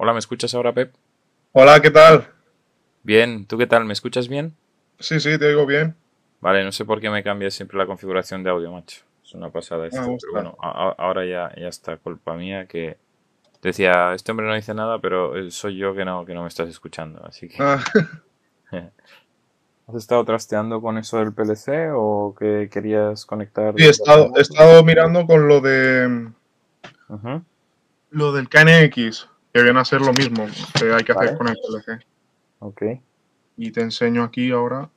Hola, ¿me escuchas ahora, Pep? Hola, ¿qué tal? Bien, ¿tú qué tal? ¿Me escuchas bien? Sí, sí, te digo bien. Vale, no sé por qué me cambias siempre la configuración de audio, macho. Es una pasada ah, esto. bueno, ahora ya, ya está culpa mía que decía, este hombre no dice nada, pero eh, soy yo que no, que no me estás escuchando. Así que... Ah. ¿Has estado trasteando con eso del PLC o que querías conectar? Sí, he estado, mirando con lo de... Ajá. Lo del KNX viene a ser lo mismo que hay que hacer con el LG. Ok. Y te enseño aquí ahora.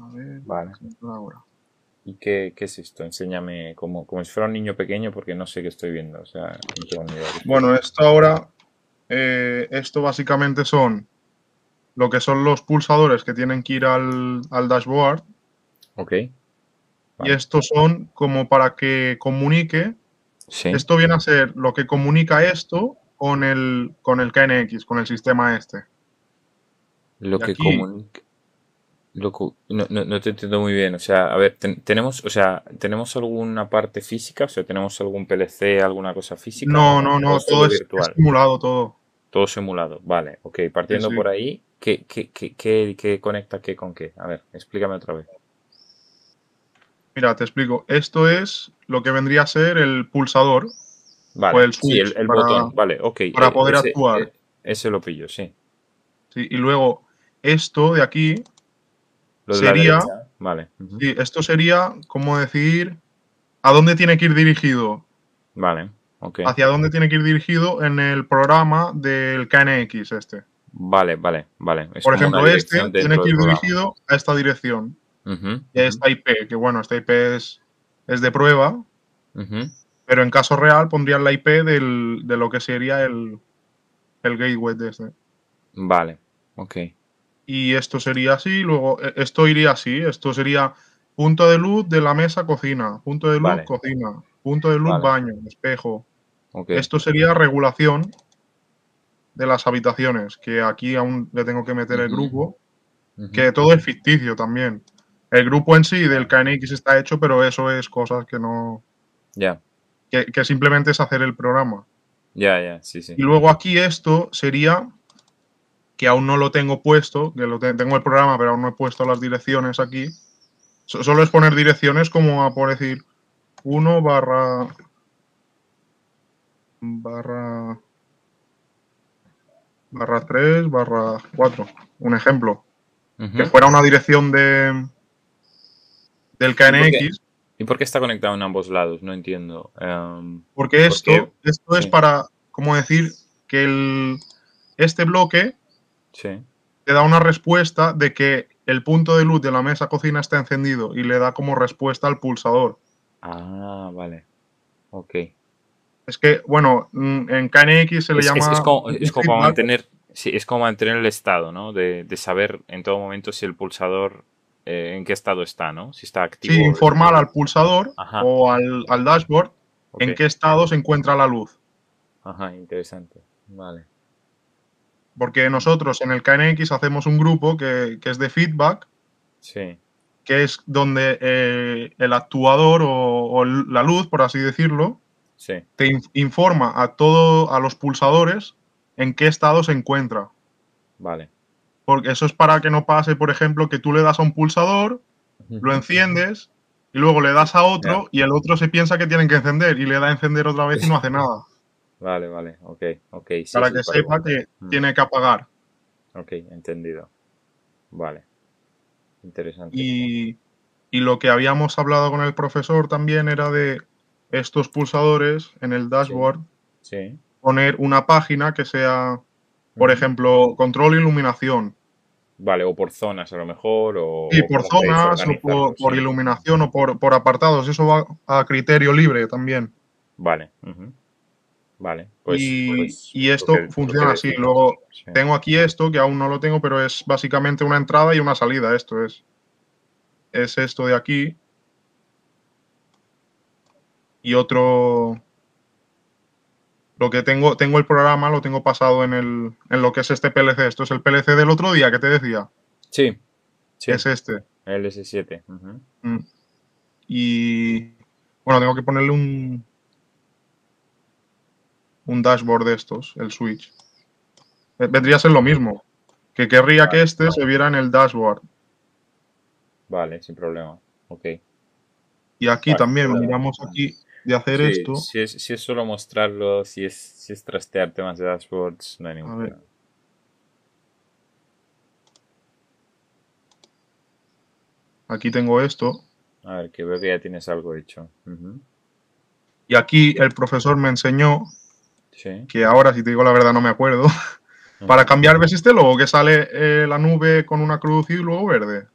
A ver, vale. Ahora. ¿Y qué, es esto? Enséñame como, si fuera un niño pequeño porque no sé qué estoy viendo. O sea, no bueno, esto ahora, eh, esto básicamente son lo que son los pulsadores que tienen que ir al, dashboard. Ok. Y estos son como para que comunique. Sí. Esto viene a ser lo que comunica esto con el, con el KNX, con el sistema este. Lo que comunica. no, te entiendo muy bien. O sea, a ver, tenemos, o sea, ¿tenemos alguna parte física? O sea, ¿tenemos algún PLC, alguna cosa física? No, no, no, todo, es, simulado, todo. Todo simulado, vale. Ok, partiendo por ahí, ¿qué qué, qué, qué, conecta qué con qué? A ver, explícame otra vez. Mira, te explico. Esto es lo que vendría a ser el pulsador, Vale, pues el sí, el, botón, vale, ok. Para eh, poder actuar. Eh, ese lo pillo, sí. sí. Y luego, esto de aquí lo sería. vale. sí, esto sería como decir a dónde tiene que ir dirigido. Vale, ok. Hacia dónde tiene que ir dirigido en el programa del KNX este. Vale, vale, vale. Por ejemplo, este tiene que ir dirigido a esta dirección. esta IP, que bueno, esta IP es, de prueba. Pero en caso real pondrían la IP de lo que sería el, gateway de este. Vale, ok. Y esto sería así, luego e, esto iría así, esto sería punto de luz de la mesa cocina, punto de luz cocina, punto de luz baño, espejo. Okay. Esto sería regulación de las habitaciones, que aquí aún le tengo que meter el grupo, que todo es ficticio también. El grupo en sí del KNX está hecho, pero eso es cosas que no... Ya que, simplemente es hacer el programa. Ya, ya, sí, sí. Y luego aquí esto sería que aún no lo tengo puesto, que lo tengo el programa, pero aún no he puesto las direcciones aquí. Solo es poner direcciones como a por decir 1 barra barra barra 3 barra 4. Un ejemplo. Que fuera una dirección de del KNX. ¿Y por qué está conectado en ambos lados? No entiendo. Em, porque esto, esto es para, como decir, que este bloque te da una respuesta de que el punto de luz de la mesa cocina está encendido y le da como respuesta al pulsador. Ah, vale. Ok. Es que, bueno, mm, en KNX se le llama... Es, como, es como mantener, el estado, ¿no? De, de saber en todo momento si el pulsador eh, en qué estado está, ¿no? Si está activo. Sí, informar al pulsador o al, dashboard en qué estado se encuentra la luz. Ajá, interesante. Vale. Porque nosotros en el KNX hacemos un grupo que, es de feedback. Sí. Que es donde eh, el actuador o, la luz, por así decirlo, sí. te informa a todos a los pulsadores en qué estado se encuentra. Vale. Porque eso es para que no pase, por ejemplo, que tú le das a un pulsador, lo enciendes y luego le das a otro y el otro se piensa que tienen que encender y le da a encender otra vez y no hace nada. Vale, vale, ok, ok. para que sepa que mm. tiene que apagar. Ok, entendido. Vale. Interesante. Y, lo que habíamos hablado con el profesor también era de estos pulsadores en el dashboard. Sí. Poner una página que sea, por ejemplo, control e iluminación. Vale, o por zonas a lo mejor. O, sí, por zonas, o por, iluminación, o por, apartados. Eso va a criterio libre también. Vale. Vale. Pues, y, pues, y esto funciona así. Luego tengo aquí esto, que aún no lo tengo, pero es básicamente una entrada y una salida. Esto es. Es esto de aquí. Y otro. Lo que tengo, tengo el programa, lo tengo pasado en, el, en lo que es este PLC. Esto es el PLC del otro día que te decía. Sí. sí. Es este. El S7. Mm. Y bueno, tengo que ponerle un, un dashboard de estos, el switch. Eh, vendría a ser lo mismo. Que querría que este se viera en el dashboard. Vale, sin problema. Ok. Y aquí también, miramos aquí de hacer esto. Si es, solo mostrarlo, si es, si trastear temas de dashboards, no hay ningún problema. Aquí tengo esto. A ver, que veo que ya tienes algo hecho. Y aquí el profesor me enseñó, que ahora si te digo la verdad no me acuerdo, para cambiar ves este logo que sale eh, la nube con una cruz y luego verde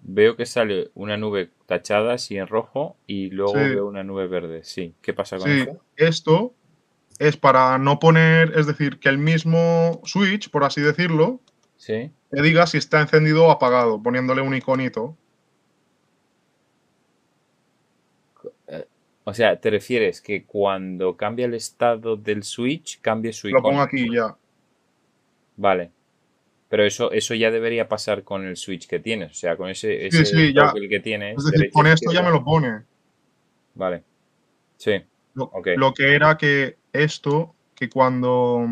veo que sale una nube tachada así en rojo y luego veo una nube verde. Sí, ¿qué pasa con Esto es para no poner, es decir, que el mismo switch, por así decirlo, ¿Sí? te diga si está encendido o apagado, poniéndole un iconito. O sea, ¿te refieres que cuando cambia el estado del switch, cambie su icono? Lo pongo aquí ya. Vale. Pero eso, eso ya debería pasar con el switch que tienes, o sea, con ese, ya. que tiene Es decir, con e esto ya me lo pone. Vale. Sí. Lo, que era que esto, que cuando.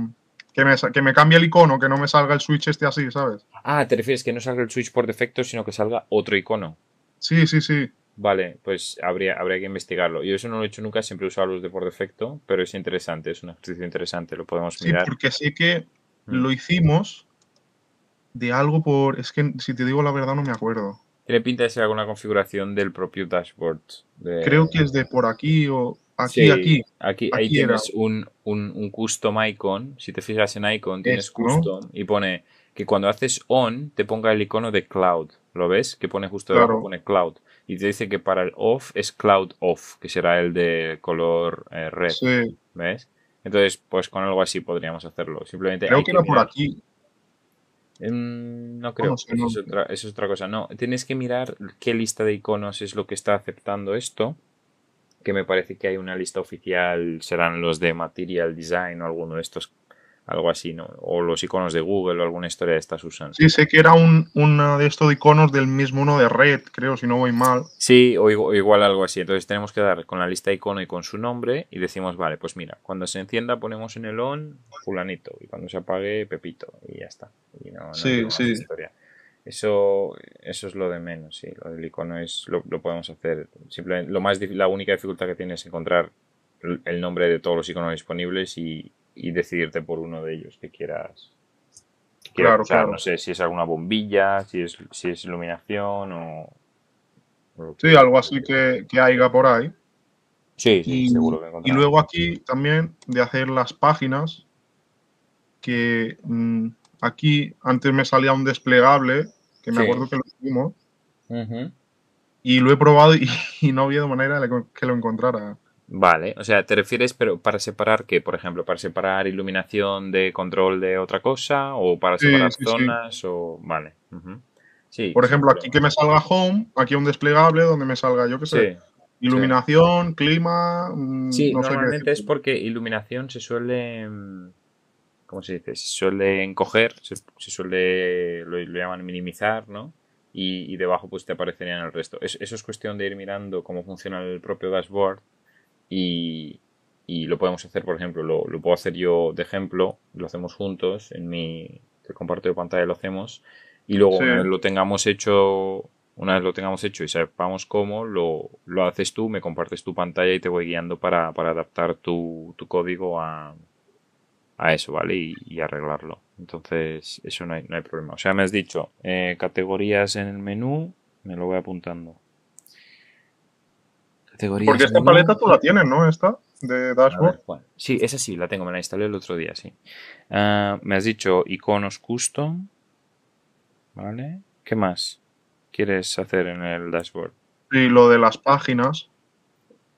Que me, que me cambie el icono, que no me salga el switch este así, ¿sabes? Ah, te refieres que no salga el switch por defecto, sino que salga otro icono. Sí, sí, sí. Vale, pues habría, habría que investigarlo. Yo eso no lo he hecho nunca, siempre he usado los de por defecto, pero es interesante, es un ejercicio interesante, lo podemos mirar. Sí, porque sé que mm. lo hicimos de algo por... Es que si te digo la verdad no me acuerdo. Tiene pinta de ser alguna configuración del propio dashboard. Creo que es de por aquí o aquí, aquí, aquí. tienes un, custom icon. Si te fijas en icon, tienes custom y pone que cuando haces on te ponga el icono de cloud. ¿Lo ves? Que pone justo debajo, pone cloud. Y te dice que para el off es cloud off, que será el de color eh, red. ¿Ves? Entonces, pues con algo así podríamos hacerlo. Simplemente. Creo que, era por aquí. Em, no creo, que Es otra, es otra cosa. No, tienes que mirar qué lista de iconos es lo que está aceptando esto, que me parece que hay una lista oficial, serán los de Material Design o alguno de estos algo así, ¿no? O los iconos de Google o alguna historia de estas usan. Sí, sé que era un, uno de estos iconos del mismo uno de Red, creo, si no voy mal. Sí, o igual, algo así. Entonces tenemos que dar con la lista de icono y con su nombre y decimos, vale, pues mira, cuando se encienda ponemos en el on fulanito y cuando se apague Pepito y ya está. sí, sí. Eso, eso es lo de menos, sí. Lo del icono es, lo, podemos hacer. Simplemente, lo más, la única dificultad que tiene es encontrar el nombre de todos los iconos disponibles y, y decidirte por uno de ellos que quieras. claro, Claro. No sé si es alguna bombilla, si es, si es iluminación o. Sí, algo así que, que haya por ahí. Sí, y, seguro Y luego aquí también de hacer las páginas, que mm, aquí antes me salía un desplegable, que me acuerdo que lo hicimos, y lo he probado y, no había de manera que lo encontrara. Vale, o sea, ¿te refieres pero para separar qué? Por ejemplo, ¿para separar iluminación de control de otra cosa? ¿O para separar zonas? O... Vale. Por ejemplo, aquí que me salga home, aquí un desplegable donde me salga, yo qué sé, iluminación, clima... Mm, sí, normalmente es porque iluminación se suele... Mm, ¿Cómo se dice? Se suele encoger, se, suele... Lo, llaman minimizar, ¿no? Y, y, debajo pues te aparecerían el resto. eso es cuestión de ir mirando cómo funciona el propio dashboard y, lo podemos hacer, por ejemplo, lo, puedo hacer yo de ejemplo, lo hacemos juntos, en mi te comparto de pantalla lo hacemos, y luego lo tengamos hecho, una vez lo tengamos hecho y sepamos cómo, lo, lo haces tú, me compartes tu pantalla y te voy guiando para, para adaptar tu, tu código a, a eso, ¿vale? Y, arreglarlo. Entonces, eso no hay, no hay problema. O sea, me has dicho, eh, categorías en el menú, me lo voy apuntando. Porque esta paleta tú la tienes, ¿no? Esta de Dashboard. sí, esa sí, la tengo, me la instalé el otro día, sí. Ah, me has dicho iconos custom. ¿Vale? ¿Qué más quieres hacer en el dashboard? Y lo de las páginas.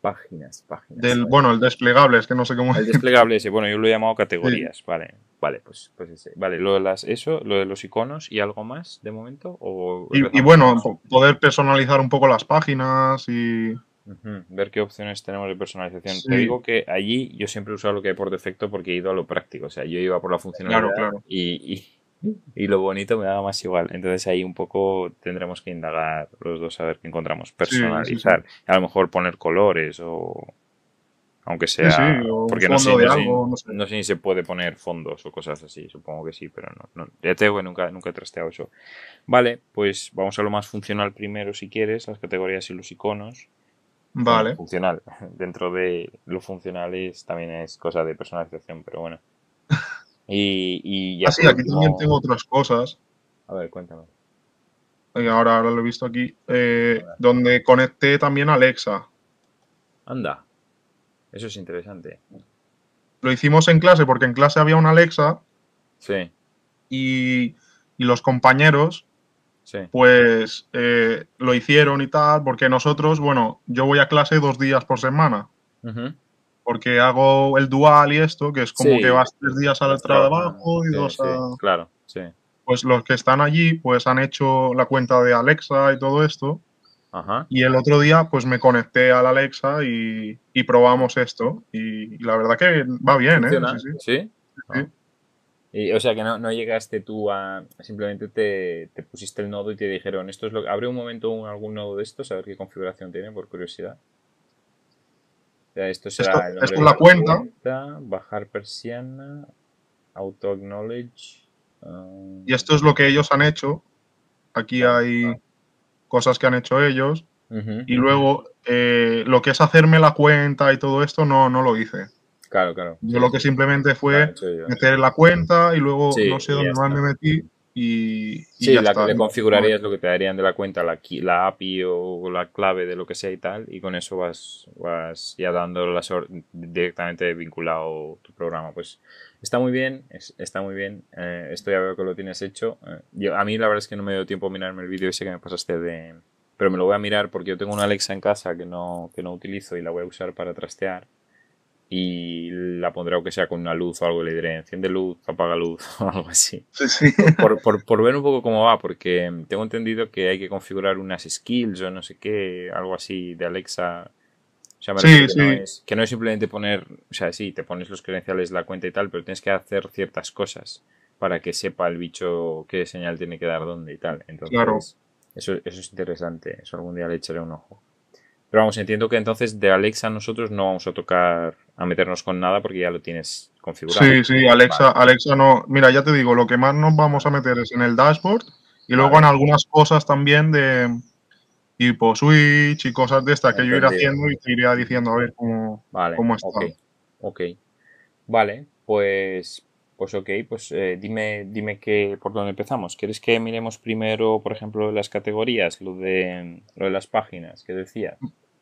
Páginas, páginas. Del, bueno, el desplegable, es que no sé cómo. El desplegable ese, bueno, yo lo he llamado categorías, vale. Vale, pues, pues, ese. Vale, lo de las, eso, lo de los iconos y algo más de momento. y bueno, poder personalizar un poco las páginas y. Ver qué opciones tenemos de personalización. Te digo que allí yo siempre he usado lo que hay por defecto porque he ido a lo práctico. O sea, yo iba por la funcionalidad Y, y, lo bonito me daba más igual. Entonces ahí un poco tendremos que indagar los dos a ver qué encontramos. Personalizar. a lo mejor poner colores o. Aunque sea. porque no sé, no, sé, no, se puede poner fondos o cosas así. Supongo que sí, pero no. no. Ya te nunca, nunca he trasteado eso. Vale, pues vamos a lo más funcional primero si quieres. Las categorías y los iconos. Vale. Funcional. Dentro de lo funcional también es cosa de personalización, pero bueno. Y, y ya. Ah, sí, aquí también tengo otras cosas. A ver, cuéntame. Ahora, ahora lo he visto aquí. Eh, donde conecté también Alexa. Anda. Eso es interesante. Lo hicimos en clase porque en clase había una Alexa. Sí. Y, y los compañeros pues eh, lo hicieron y tal, porque nosotros, bueno, yo voy a clase dos días por semana. Porque hago el dual y esto, que es como que vas tres días al trabajo y dos a. Claro, sí. Pues los que están allí, pues han hecho la cuenta de Alexa y todo esto. Y el otro día, pues me conecté a la Alexa y, probamos esto. Y, la verdad que va bien, ¿eh? Sí, sí. Ah. Y, o sea que no, llegaste tú a. Simplemente te, pusiste el nodo y te dijeron, esto es lo que. Abre un momento un, algún nodo de estos, a ver qué configuración tiene, por curiosidad. esto será la, cuenta. Bajar persiana. Auto acknowledge. Um, y esto es lo que ellos han hecho. Aquí hay cosas que han hecho ellos. y luego eh, lo que es hacerme la cuenta y todo esto, no, no lo hice. Claro, claro. Yo lo que simplemente fue meter la cuenta y luego no sé dónde más me metí y, sí, la, está. configurarías lo que te darían de la cuenta, la, la, API o la clave de lo que sea y tal, y con eso vas, vas ya dando directamente vinculado tu programa. Pues está muy bien, está muy bien. Eh, esto ya veo que lo tienes hecho. Eh, yo, a mí la verdad es que no me dio tiempo a mirarme el vídeo sé que me pasaste de. Pero me lo voy a mirar porque yo tengo una Alexa en casa que no, que no utilizo y la voy a usar para trastear y la pondré que sea con una luz o algo, le diré enciende luz, apaga luz o algo así. Sí, Por, por, por, ver un poco cómo va, porque tengo entendido que hay que configurar unas skills o no sé qué, algo así de Alexa. O sí, que, no es, simplemente poner, o sea, sí, te pones los credenciales, la cuenta y tal, pero tienes que hacer ciertas cosas para que sepa el bicho qué señal tiene que dar dónde y tal. Entonces, claro. eso, eso es interesante, eso algún día le echaré un ojo. Pero vamos, entiendo que entonces de Alexa nosotros no vamos a tocar, a meternos con nada porque ya lo tienes configurado. Sí, sí, Alexa, Alexa no. Mira, ya te digo, lo que más nos vamos a meter es en el dashboard y luego en algunas cosas también de tipo switch y cosas de estas que yo iré haciendo y te iré diciendo a ver cómo, cómo está. Okay, ok, vale, pues pues ok, pues eh, dime, dime que, por dónde empezamos. ¿Quieres que miremos primero, por ejemplo, las categorías, lo de, de las páginas que decía?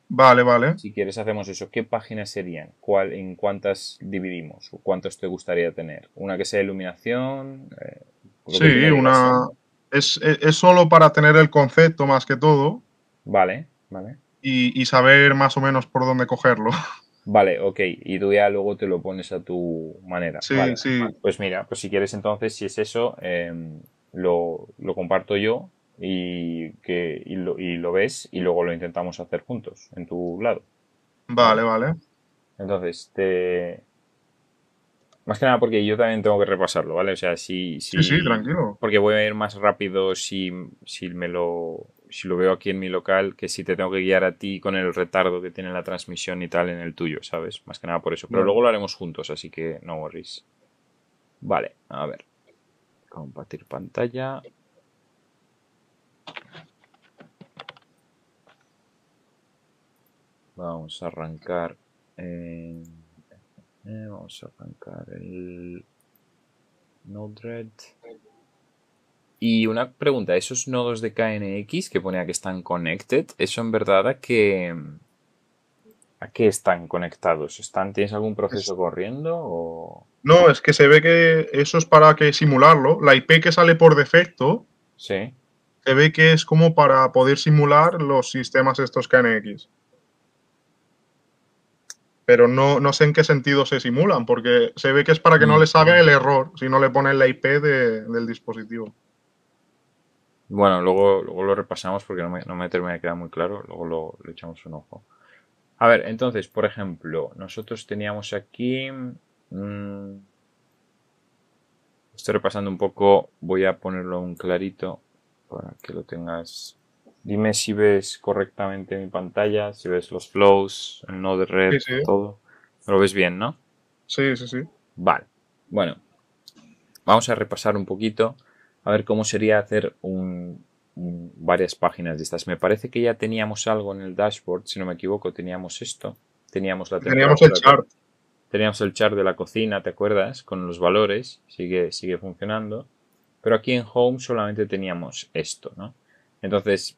Vale, vale. Si quieres hacemos eso. ¿Qué páginas serían? ¿Cuál, ¿En cuántas dividimos? ¿O cuántas te gustaría tener? ¿Una que sea iluminación? Eh, sí, una... Es, es, solo para tener el concepto más que todo. Vale, vale. Y, y saber más o menos por dónde cogerlo. Vale, ok. Y tú ya luego te lo pones a tu manera. vale, sí. Pues mira, pues si quieres entonces, si es eso, em, lo, lo, comparto yo y, que, lo, y lo ves y luego lo intentamos hacer juntos, en tu lado. Vale, vale. Entonces, te, más que nada porque yo también tengo que repasarlo, ¿vale? O sea, si... sí, sí, tranquilo. Porque voy a ir más rápido si me lo si lo veo aquí en mi local, que si te tengo que guiar a ti con el retardo que tiene la transmisión y tal en el tuyo, ¿sabes? Más que nada por eso. Pero luego lo haremos juntos, así que no worries. Vale, a ver. Compartir pantalla. Vamos a arrancar. Eh, vamos a arrancar el Node-RED. Y una pregunta, esos nodos de KNX que pone que están connected, ¿eso en verdad a qué, a están conectados? ¿Están, ¿Tienes algún proceso corriendo? No, es que se ve que eso es para que simularlo. La IP que sale por defecto, se ve que es como para poder simular los sistemas estos KNX. Pero no, sé en qué sentido se simulan, porque se ve que es para que no mm, le salga el error si no le ponen la IP del dispositivo. Bueno, luego, luego lo repasamos porque no me, termina de quedar muy claro. Luego lo, le echamos un ojo. A ver, entonces, por ejemplo, nosotros teníamos aquí. Mm, estoy repasando un poco. Voy a ponerlo un clarito para que lo tengas. Dime si ves correctamente mi pantalla, si ves los flows, el node de red, todo. Lo ves bien, ¿no? Sí, sí, sí. Vale. Bueno, vamos a repasar un poquito a ver cómo sería hacer un, varias páginas de estas. Me parece que ya teníamos algo en el dashboard, si no me equivoco, teníamos esto. Teníamos la Teníamos el chart. Teníamos el chart de la cocina, ¿te acuerdas? Con los valores, sigue, sigue funcionando. Pero aquí en Home solamente teníamos esto, ¿no? Entonces,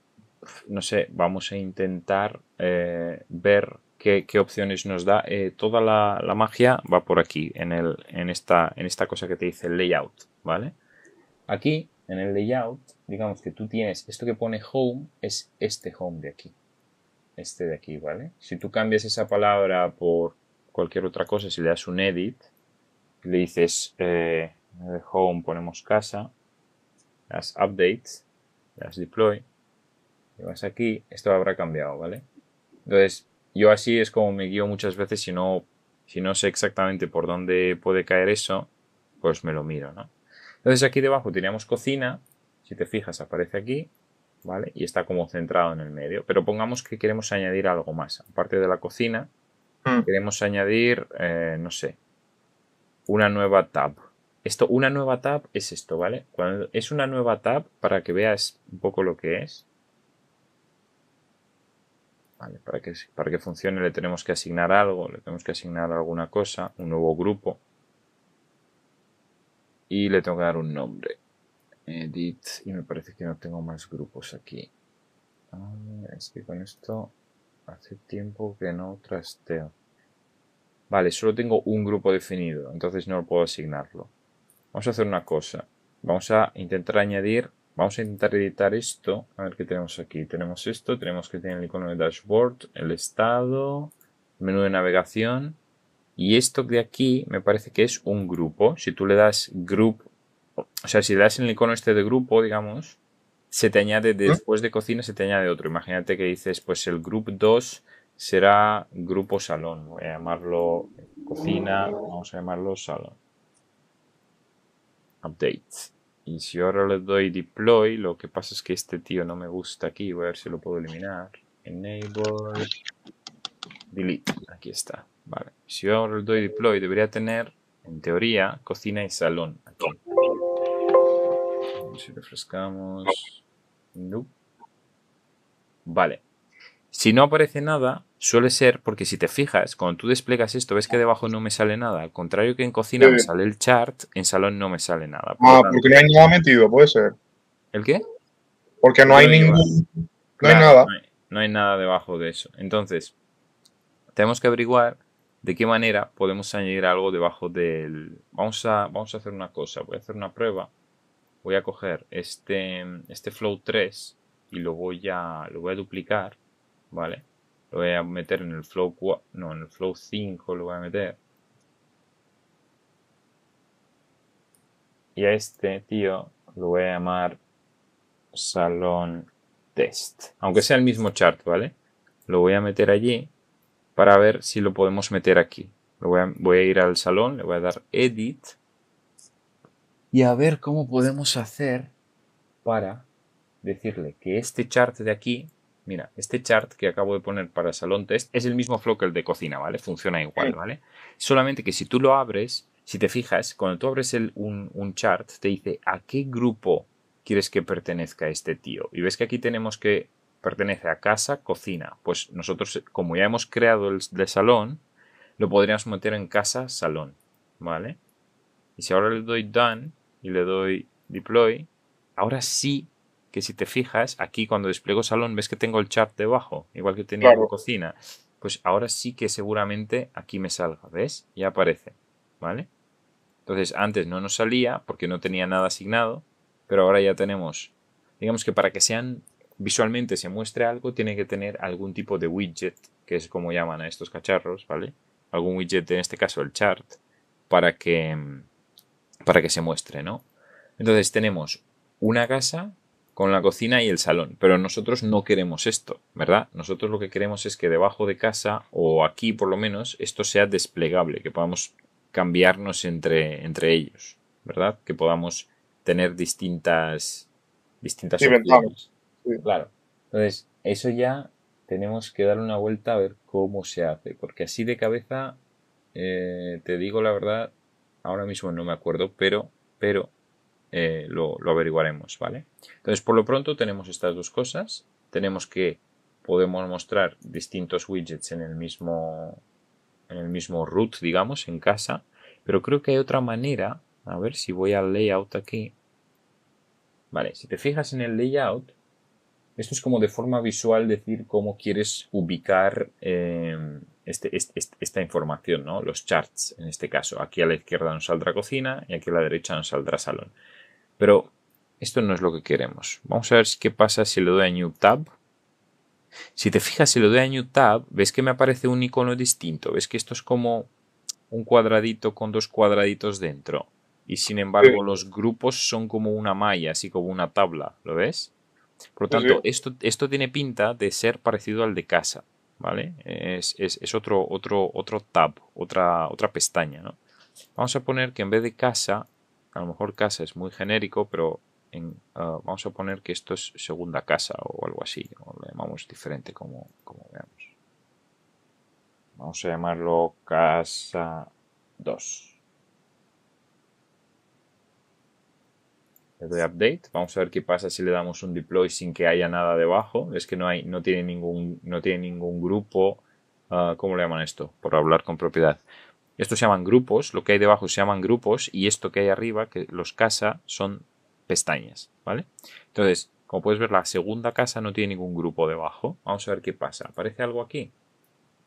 no sé, vamos a intentar eh, ver qué, opciones nos da. Eh, toda la, magia va por aquí, en, el, en, esta, en esta cosa que te dice el layout, ¿vale? Aquí, en el layout, digamos que tú tienes esto que pone home, es este home de aquí. Este de aquí, ¿vale? Si tú cambias esa palabra por cualquier otra cosa, si le das un edit, le dices eh, home, ponemos casa, las das update, das deploy, le vas aquí, esto habrá cambiado, ¿vale? Entonces, yo así es como me guío muchas veces, si no, si no sé exactamente por dónde puede caer eso, pues me lo miro, ¿no? Entonces aquí debajo teníamos cocina, si te fijas aparece aquí, ¿vale? Y está como centrado en el medio. Pero pongamos que queremos añadir algo más. Aparte de la cocina, mm. queremos añadir, eh, no sé, una nueva tab. Esto, una nueva tab es esto, ¿vale? Cuando es una nueva tab, para que veas un poco lo que es. Vale, para que, para que funcione le tenemos que asignar algo, le tenemos que asignar alguna cosa, un nuevo grupo y le tengo que dar un nombre. Edit, y me parece que no tengo más grupos aquí. A es que con esto hace tiempo que no trasteo. Vale, solo tengo un grupo definido, entonces no puedo asignarlo. Vamos a hacer una cosa. Vamos a intentar añadir, vamos a intentar editar esto. A ver qué tenemos aquí. Tenemos esto, tenemos que tener el icono de dashboard, el estado, menú de navegación. Y esto de aquí me parece que es un grupo. Si tú le das group, o sea, si le das el icono este de grupo, digamos, se te añade ¿Mm? después de cocina, se te añade otro. Imagínate que dices, pues el group 2 será grupo salón. Voy a llamarlo cocina, vamos a llamarlo salón. Update. Y si ahora le doy deploy, lo que pasa es que este tío no me gusta aquí. Voy a ver si lo puedo eliminar. Enable. Delete. Aquí está. Vale. Si yo el doy deploy, debería tener, en teoría, cocina y salón. Si refrescamos. Vale. Si no aparece nada, suele ser porque si te fijas, cuando tú desplegas esto, ves que debajo no me sale nada. Al contrario que en cocina me sale el chart, en salón no me sale nada. ah, porque no hay nada metido, puede ser. ¿El qué? Porque no, hay ningún. No hay nada. no hay nada debajo de eso. Entonces, tenemos que averiguar de qué manera podemos añadir algo debajo del... Vamos a, vamos a hacer una cosa, voy a hacer una prueba, voy a coger este, este flow 3 y lo voy a, lo voy a duplicar, ¿vale? Lo voy a meter en el flow no, en el flow 5 lo voy a meter. Y a este, tío, lo voy a llamar salón test. Aunque sea el mismo chart, ¿vale? Lo voy a meter allí para ver si lo podemos meter aquí. Voy a, ir al salón, le voy a dar edit y a ver cómo podemos hacer para decirle que este chart de aquí, mira, este chart que acabo de poner para el salón test es el mismo flow que el de cocina, ¿vale? Funciona igual, ¿vale? Solamente que si tú lo abres, si te fijas, cuando tú abres el, un, un chart, te dice a qué grupo quieres que pertenezca este tío. Y ves que aquí tenemos que pertenece a casa, cocina. Pues nosotros, eh, como ya hemos creado el de salón, lo podríamos meter en casa, salón. ¿Vale? Y si ahora le doy done y le doy deploy, ahora sí que si te fijas, aquí cuando despliego salón, ves que tengo el chat debajo, igual que tenía cocina. Pues ahora sí que seguramente aquí me salga, ¿ves? Ya aparece, ¿vale? Entonces antes no nos salía porque no tenía nada asignado, pero ahora ya tenemos. Digamos que para que sean visualmente se muestre algo, tiene que tener algún tipo de widget, que es como llaman a estos cacharros, ¿vale? Algún widget, en este caso el chart, para que, mm, para que se muestre, ¿no? Entonces tenemos una casa con la cocina y el salón, pero nosotros no queremos esto, ¿verdad? Nosotros lo que queremos es que debajo de casa, o aquí por lo menos, esto sea desplegable, que podamos cambiarnos entre, entre ellos, ¿verdad? Que podamos tener distintas, distintas Claro. Entonces, eso ya tenemos que dar una vuelta a ver cómo se hace, porque así de cabeza, eh, te digo la verdad, ahora mismo no me acuerdo, pero, pero eh, lo, lo, averiguaremos, ¿vale? Entonces, por lo pronto tenemos estas dos cosas, tenemos que podemos mostrar distintos widgets en el mismo, en el mismo root, digamos, en casa, pero creo que hay otra manera, a ver si voy al layout aquí, vale, si te fijas en el layout, esto es como de forma visual decir cómo quieres ubicar em, este, este, este, esta información, ¿no? Los charts en este caso. Aquí a la izquierda nos saldrá cocina y aquí a la derecha nos saldrá salón. Pero esto no es lo que queremos. Vamos a ver qué pasa si le doy a New Tab. Si te fijas, si le doy a New Tab, ves que me aparece un icono distinto. Ves que esto es como un cuadradito con dos cuadraditos dentro. Y sin embargo, los grupos son como una malla, así como una tabla. ¿Lo ves? Por lo tanto, esto, esto tiene pinta de ser parecido al de casa, ¿vale? Es, otro, otro, otro tab, otra, otra pestaña, ¿no? Vamos a poner que en vez de casa, a lo mejor casa es muy genérico, pero ah, vamos a poner que esto es segunda casa o algo así, o lo llamamos diferente como, como veamos. Vamos a llamarlo casa 2. le doy update, vamos a ver qué pasa si le damos un deploy sin que haya nada debajo, es que no, hay, no, tiene, ningún, no tiene ningún grupo, ah, ¿cómo le llaman esto? Por hablar con propiedad. Estos se llaman grupos, lo que hay debajo se llaman grupos y esto que hay arriba, que los casa, son pestañas, ¿vale? Entonces, como puedes ver, la segunda casa no tiene ningún grupo debajo. Vamos a ver qué pasa. ¿Aparece algo aquí?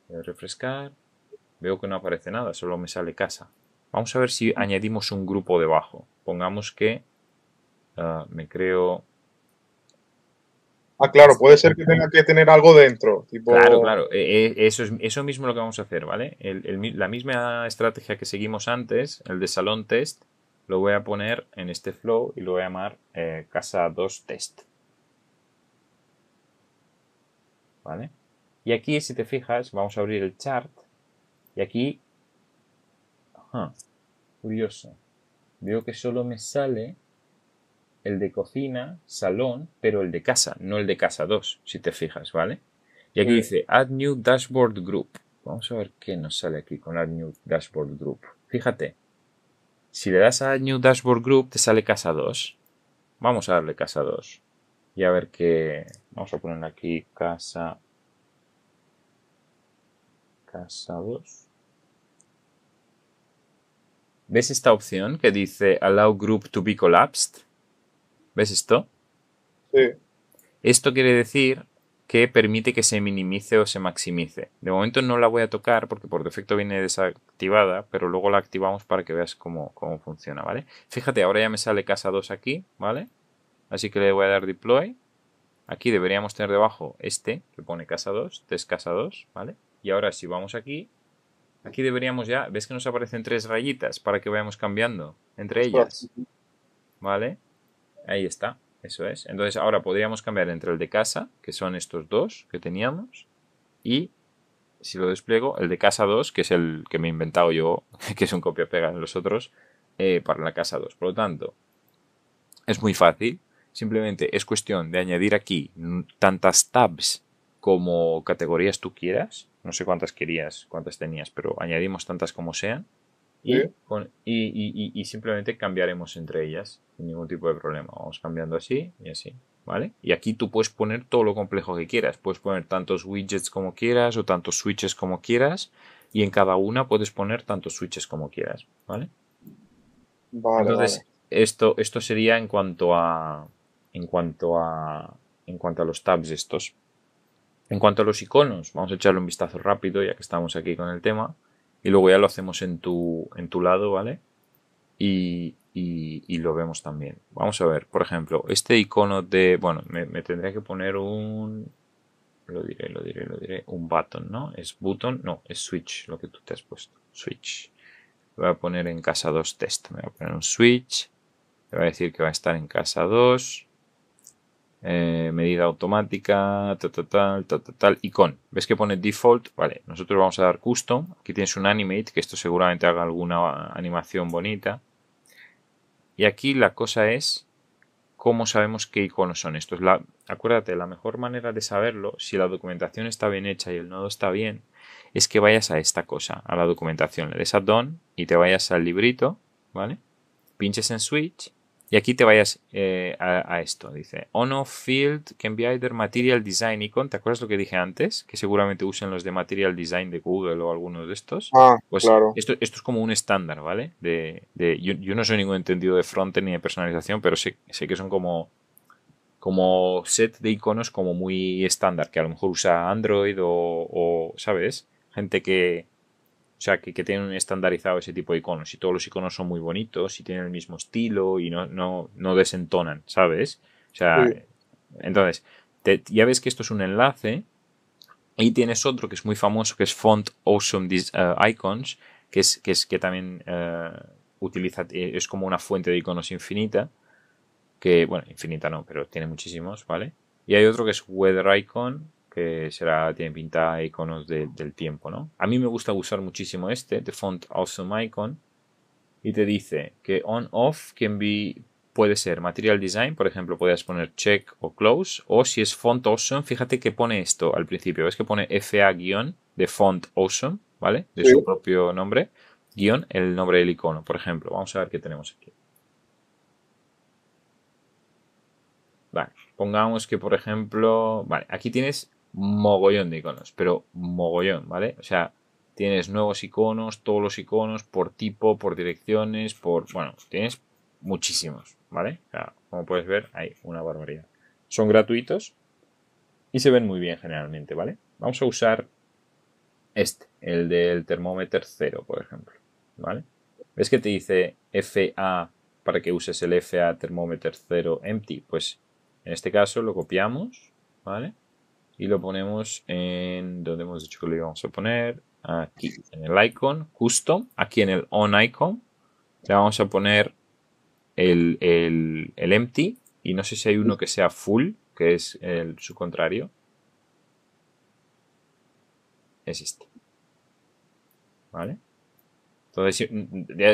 Voy a refrescar. Veo que no aparece nada, solo me sale casa. Vamos a ver si añadimos un grupo debajo. Pongamos que Ah, me creo. Ah, claro, puede este ser que tenga que tener algo dentro. Claro, claro, e, e, eso, es, eso mismo lo que vamos a hacer, ¿vale? la misma estrategia que seguimos antes, el de salón test, lo voy a poner en este flow y lo voy a llamar eh, casa 2 test. ¿Vale? Y aquí, si te fijas, vamos a abrir el chart y aquí... curioso. Veo que solo me sale el de cocina, salón, pero el de casa, no el de casa 2, si te fijas, ¿vale? Y aquí dice Add New Dashboard Group. Vamos a ver qué nos sale aquí con Add New Dashboard Group. Fíjate, si le das a Add New Dashboard Group te sale casa 2. Vamos a darle casa 2. Y a ver qué... Vamos a poner aquí casa... Casa 2. ¿Ves esta opción que dice Allow Group to be Collapsed? ¿Ves esto? Sí. Esto quiere decir que permite que se minimice o se maximice. De momento no la voy a tocar porque por defecto viene desactivada, pero luego la activamos para que veas cómo, cómo funciona, ¿vale? Fíjate, ahora ya me sale casa 2 aquí, ¿vale? Así que le voy a dar deploy. Aquí deberíamos tener debajo este que pone casa 2, test casa 2, ¿vale? Y ahora si vamos aquí, aquí deberíamos ya, ¿ves que nos aparecen tres rayitas para que vayamos cambiando entre ellas? ¿Vale? Ahí está, eso es. Entonces ahora podríamos cambiar entre el de casa, que son estos dos que teníamos, y si lo despliego, el de casa 2, que es el que me he inventado yo, que es un copia-pega de los otros, eh, para la casa 2. Por lo tanto, es muy fácil. Simplemente es cuestión de añadir aquí tantas tabs como categorías tú quieras. No sé cuántas querías, cuántas tenías, pero añadimos tantas como sean y, y, y, simplemente cambiaremos entre ellas sin ningún tipo de problema. Vamos cambiando así y así, ¿vale? Y aquí tú puedes poner todo lo complejo que quieras. Puedes poner tantos widgets como quieras o tantos switches como quieras y en cada una puedes poner tantos switches como quieras, ¿vale? Entonces, Esto, esto sería en cuanto a en cuanto a en cuanto a los tabs estos. En cuanto a los iconos, vamos a echarle un vistazo rápido ya que estamos aquí con el tema y luego ya lo hacemos en tu, en tu lado, ¿vale? Y, y, lo vemos también. Vamos a ver, por ejemplo, este icono de, bueno, me, tendría que poner un, lo diré, lo diré, lo diré, un button, ¿no? Es button, no, es switch, lo que tú te has puesto, switch. Voy a poner en casa 2 test, me voy a poner un switch, le va a decir que va a estar en casa 2 eh, medida automática, tal, tal, tal, tal, tal, ¿Ves que pone default? Vale, nosotros vamos a dar custom. Aquí tienes un animate, que esto seguramente haga alguna animación bonita. Y aquí la cosa es cómo sabemos qué iconos son estos. La, acuérdate, la mejor manera de saberlo, si la documentación está bien hecha y el nodo está bien, es que vayas a esta cosa, a la documentación. Le des a Done y te vayas al librito, ¿vale? Pinches en Switch y aquí te vayas eh, a, esto. Dice, ono field can be either material design icon. ¿Te acuerdas lo que dije antes? Que seguramente usen los de material design de Google o algunos de estos. Ah, pues claro. Esto, es como un estándar, ¿vale? De, yo, no soy ningún entendido de frontend ni de personalización, pero sé, sé que son como como set de iconos como muy estándar, que a lo mejor usa Android o ¿sabes? Gente que, o sea, que, tienen estandarizado ese tipo de iconos. Y todos los iconos son muy bonitos y tienen el mismo estilo y no, no, no desentonan, ¿sabes? O sea, entonces, ya ves que esto es un enlace. Y tienes otro que es muy famoso, que es Font Awesome eh, Icons, que es que, es, que también eh, utiliza, eh, es como una fuente de iconos infinita. Que, bueno, infinita no, pero tiene muchísimos, ¿vale? Y hay otro que es Weather Icon, que será, tiene pinta iconos del tiempo, ¿no? A mí me gusta usar muchísimo este, de font awesome icon, y te dice que on off can be puede ser material design, por ejemplo, podrías poner check o close, o si es font awesome, fíjate que pone esto al principio, ves que pone fa guión de font awesome, ¿vale? De su propio nombre, guión el nombre del icono, por ejemplo. Vamos a ver qué tenemos aquí. Vale, pongamos que por ejemplo, vale, aquí tienes mogollón de iconos, pero mogollón, ¿vale? O sea, tienes nuevos iconos, todos los iconos, por tipo, por direcciones, por... Bueno, tienes muchísimos, ¿vale? como puedes ver, hay una barbaridad. Son gratuitos y se ven muy bien generalmente, ¿vale? Vamos a usar este, el del termómetro cero, por ejemplo, ¿vale? ¿Ves que te dice FA para que uses el FA termómetro cero empty? Pues en este caso lo copiamos, ¿vale? y lo ponemos en donde hemos dicho que lo íbamos a poner. Aquí, en el icon, custom Aquí en el on icon. Le vamos a poner el, empty. Y no sé si hay uno que sea full, que es el, su contrario. Existe. ¿Vale? Entonces,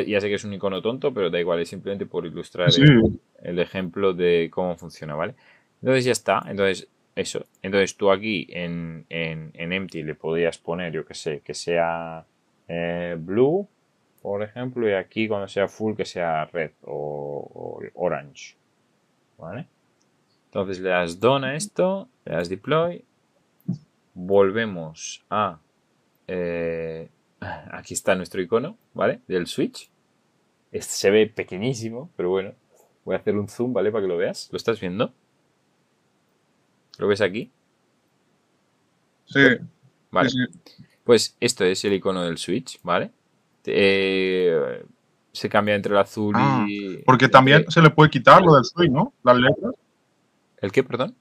ya, sé que es un icono tonto, pero da igual, es simplemente por ilustrar el, el, ejemplo de cómo funciona, ¿vale? Entonces ya está. Entonces, eso. Entonces tú aquí en, empty le podrías poner, yo que sé, que sea eh, blue, por ejemplo, y aquí cuando sea full que sea red o, orange. ¿Vale? Entonces le das don a esto, le das deploy, volvemos a... Eh, aquí está nuestro icono, ¿vale? Del switch. Este se ve pequeñísimo, pero bueno. Voy a hacer un zoom, ¿vale? Para que lo veas. ¿Lo estás viendo? ¿Lo ves aquí? Sí. Vale. Pues esto es el icono del Switch, ¿vale? Eh, se cambia entre el azul ah, y. Porque también se le puede quitar lo del Switch, ¿no? Las letras. ¿El qué, perdón?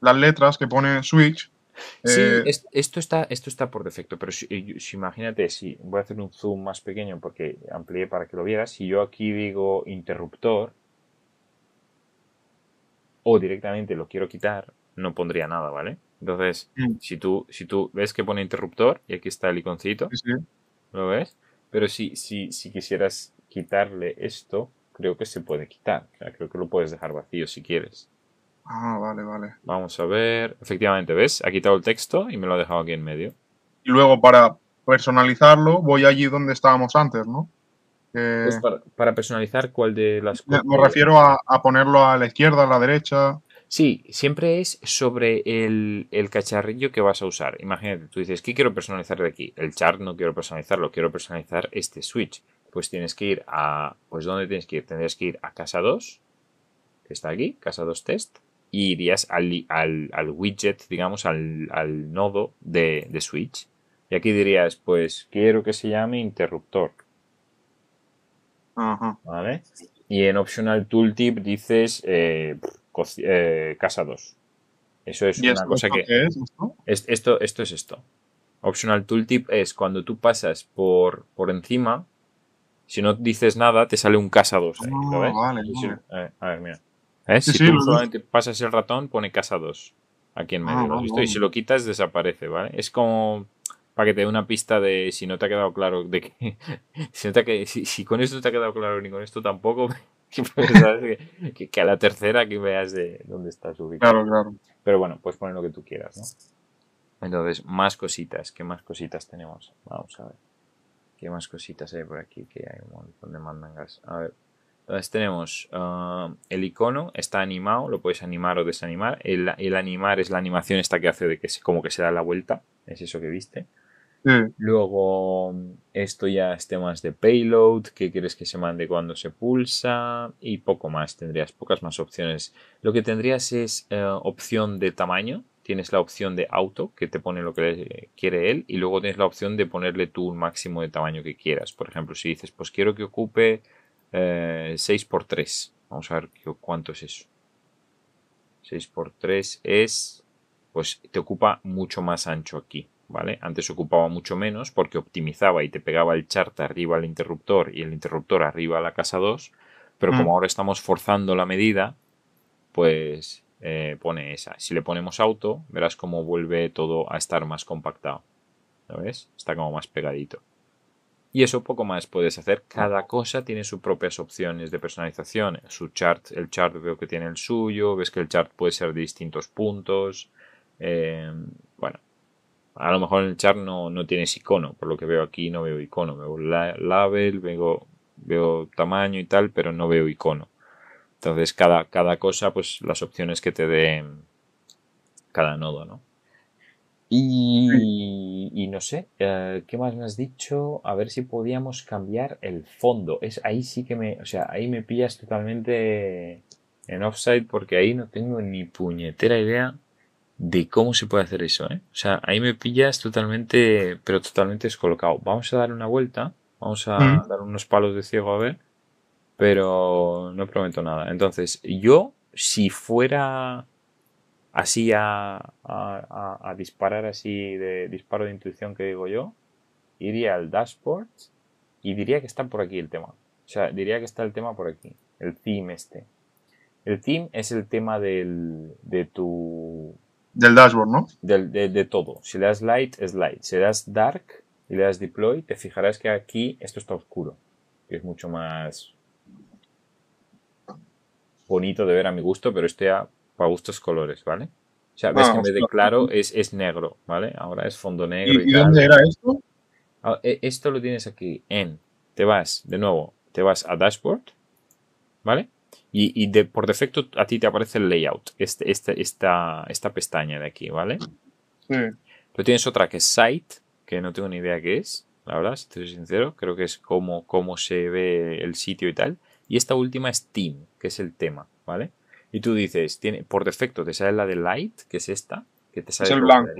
Las letras que pone Switch. Sí, eh, esto, está, esto está por defecto, pero eh, si, imagínate, si voy a hacer un zoom más pequeño porque amplié para que lo vieras, si yo aquí digo interruptor, o directamente lo quiero quitar, no pondría nada, ¿vale? Entonces, mm. si, tú, si tú ves que pone interruptor y aquí está el iconcito, ¿lo ves? Pero si, si, si quisieras quitarle esto, creo que se puede quitar. creo que lo puedes dejar vacío si quieres. Ah, vale, vale. Vamos a ver. Efectivamente, ¿ves? Ha quitado el texto y me lo ha dejado aquí en medio. Y luego para personalizarlo voy allí donde estábamos antes, ¿no? Pues eh, para, personalizar, ¿cuál de las Me, refiero a, ponerlo a la izquierda, a la derecha. Sí, siempre es sobre el, cacharrillo que vas a usar. Imagínate, tú dices, ¿qué quiero personalizar de aquí? El chart no quiero personalizarlo, quiero personalizar este switch. Pues tienes que ir a... Pues ¿dónde tienes que ir? Tendrías que ir a casa 2, que está aquí, casa 2 test, y irías al, al, widget, digamos, al, nodo de, de switch. Y aquí dirías, pues quiero que se llame interruptor ¿Vale? Y en Optional Tooltip dices eh, eh, casa 2. Eso es una cosa que. es, esto, esto es esto. Optional Tooltip es cuando tú pasas por, por encima, si no dices nada, te sale un casa 2. Ah, vale, si, eh, A, ver, mira. si tú solamente pasas el ratón, pone casa 2 aquí en ah, medio. Y si lo quitas, desaparece, ¿vale? Es como para que te dé una pista de si no te ha quedado claro, de que, si, si, con esto te ha quedado claro ni con esto tampoco, pues, Que, a la tercera que veas de dónde estás ubicado. Claro, claro. Pero bueno, puedes poner lo que tú quieras, ¿no? Entonces, más cositas, ¿qué más cositas tenemos? Vamos a ver. ¿Qué más cositas hay por aquí? Que hay un montón de mandangas. A ver. Entonces tenemos ah, el icono, está animado, lo puedes animar o desanimar. El, el, animar es la animación esta que hace de que como que se da la vuelta, es eso que viste. Mm. Luego, esto ya es temas de payload, que quieres que se mande cuando se pulsa y poco más. Tendrías pocas más opciones. Lo que tendrías es eh, opción de tamaño. Tienes la opción de auto, que te pone lo que quiere él, y luego tienes la opción de ponerle tú un máximo de tamaño que quieras. Por ejemplo, si dices, pues quiero que ocupe 6x3. Eh, Vamos a ver cuánto es eso. 6x3 es, pues te ocupa mucho más ancho aquí. ¿vale? Antes ocupaba mucho menos porque optimizaba y te pegaba el chart arriba al interruptor y el interruptor arriba a la casa 2, pero como mm. ahora estamos forzando la medida, pues eh, pone esa. Si le ponemos auto, verás cómo vuelve todo a estar más compactado. ¿Lo ves? Está como más pegadito. Y eso poco más puedes hacer. Cada cosa tiene sus propias opciones de personalización. Su chart, el chart veo que tiene el suyo. Ves que el chart puede ser de distintos puntos. Eh, bueno, a lo mejor en el char no, no tienes icono, por lo que veo aquí no veo icono. Veo label, veo, veo tamaño y tal, pero no veo icono. Entonces cada, cada cosa, pues las opciones que te dé cada nodo, ¿no? Y, y, no sé, eh, ¿qué más me has dicho? A ver si podíamos cambiar el fondo. Es ahí sí que me, o sea, ahí me pillas totalmente en offside porque ahí no tengo ni puñetera idea de cómo se puede hacer eso. ¿eh? O sea, ahí me pillas totalmente, pero totalmente descolocado. Vamos a dar una vuelta, vamos a mm. dar unos palos de ciego a ver, pero no prometo nada. Entonces, yo, si fuera así a, disparar así de disparo de intuición que digo yo, iría al dashboard y diría que está por aquí el tema. O sea, diría que está el tema por aquí, el theme este. El theme es el tema del, de tu del dashboard, ¿no? Del, de, todo. Si le das light, es light. Si le das dark y le das deploy, te fijarás que aquí esto está oscuro. es mucho más bonito de ver a mi gusto, pero este a para gustos colores, ¿vale? O sea, ves ah, que en vez de claro es, es negro, ¿vale? Ahora es fondo negro. ¿Y, dónde era esto? Ah, e, esto lo tienes aquí en. Te vas, de nuevo, te vas a dashboard, ¿vale? Y, por defecto a ti te aparece el layout, este, este, esta, esta pestaña de aquí, ¿vale? Sí. Pero tienes otra que es Site, que no tengo ni idea qué es, la verdad, si te soy sincero. Creo que es cómo, cómo se ve el sitio y tal. Y esta última es Team, que es el tema, ¿vale? Y tú dices, tiene, por defecto te sale la de Light, que es esta, que te sale el blanco.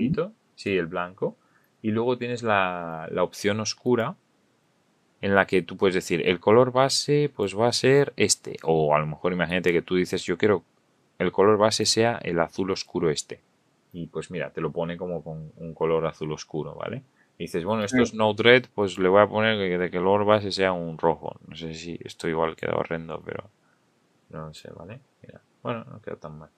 Sí, el blanco. Y luego tienes la opción oscura, en la que tú puedes decir el color base pues va a ser este o a lo mejor imagínate que tú dices yo quiero el color base sea el azul oscuro este y pues mira te lo pone como con un color azul oscuro vale y dices bueno esto es no red pues le voy a poner que el color base sea un rojo no sé si esto igual queda horrendo pero no sé vale mira. bueno no queda tan mal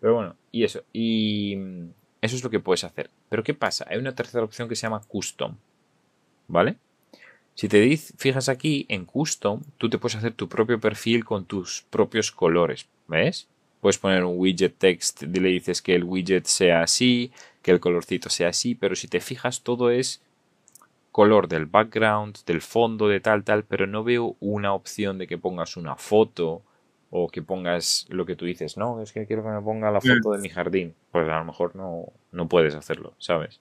pero bueno y eso y mm, eso es lo que puedes hacer pero qué pasa hay una tercera opción que se llama custom vale si te fijas aquí en Custom, tú te puedes hacer tu propio perfil con tus propios colores. ¿Ves? Puedes poner un widget text y le dices que el widget sea así, que el colorcito sea así, pero si te fijas todo es color del background, del fondo, de tal, tal, pero no veo una opción de que pongas una foto o que pongas lo que tú dices, no, es que quiero que me ponga la foto de mm. mi jardín. Pues a lo mejor no, no puedes hacerlo, ¿sabes?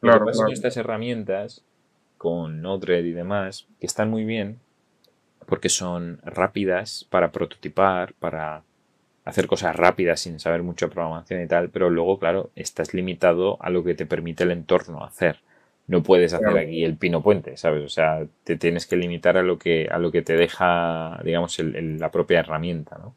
Lo estas herramientas con node y demás, que están muy bien porque son rápidas para prototipar, para hacer cosas rápidas sin saber mucho programación y tal, pero luego, claro, estás limitado a lo que te permite el entorno hacer. No puedes hacer aquí el pino puente, ¿sabes? O sea, te tienes que limitar a lo que, a lo que te deja, digamos, la propia herramienta, ¿no?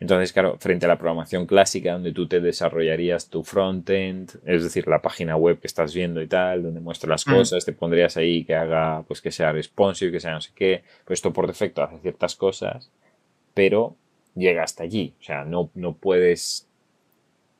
Entonces, claro, frente a la programación clásica, donde tú te desarrollarías tu frontend, es decir, la página web que estás viendo y tal, donde muestras las mm. cosas, te pondrías ahí que haga, pues que sea responsive, que sea no sé qué, pues esto por defecto hace ciertas cosas, pero llega hasta allí. O sea, no, no puedes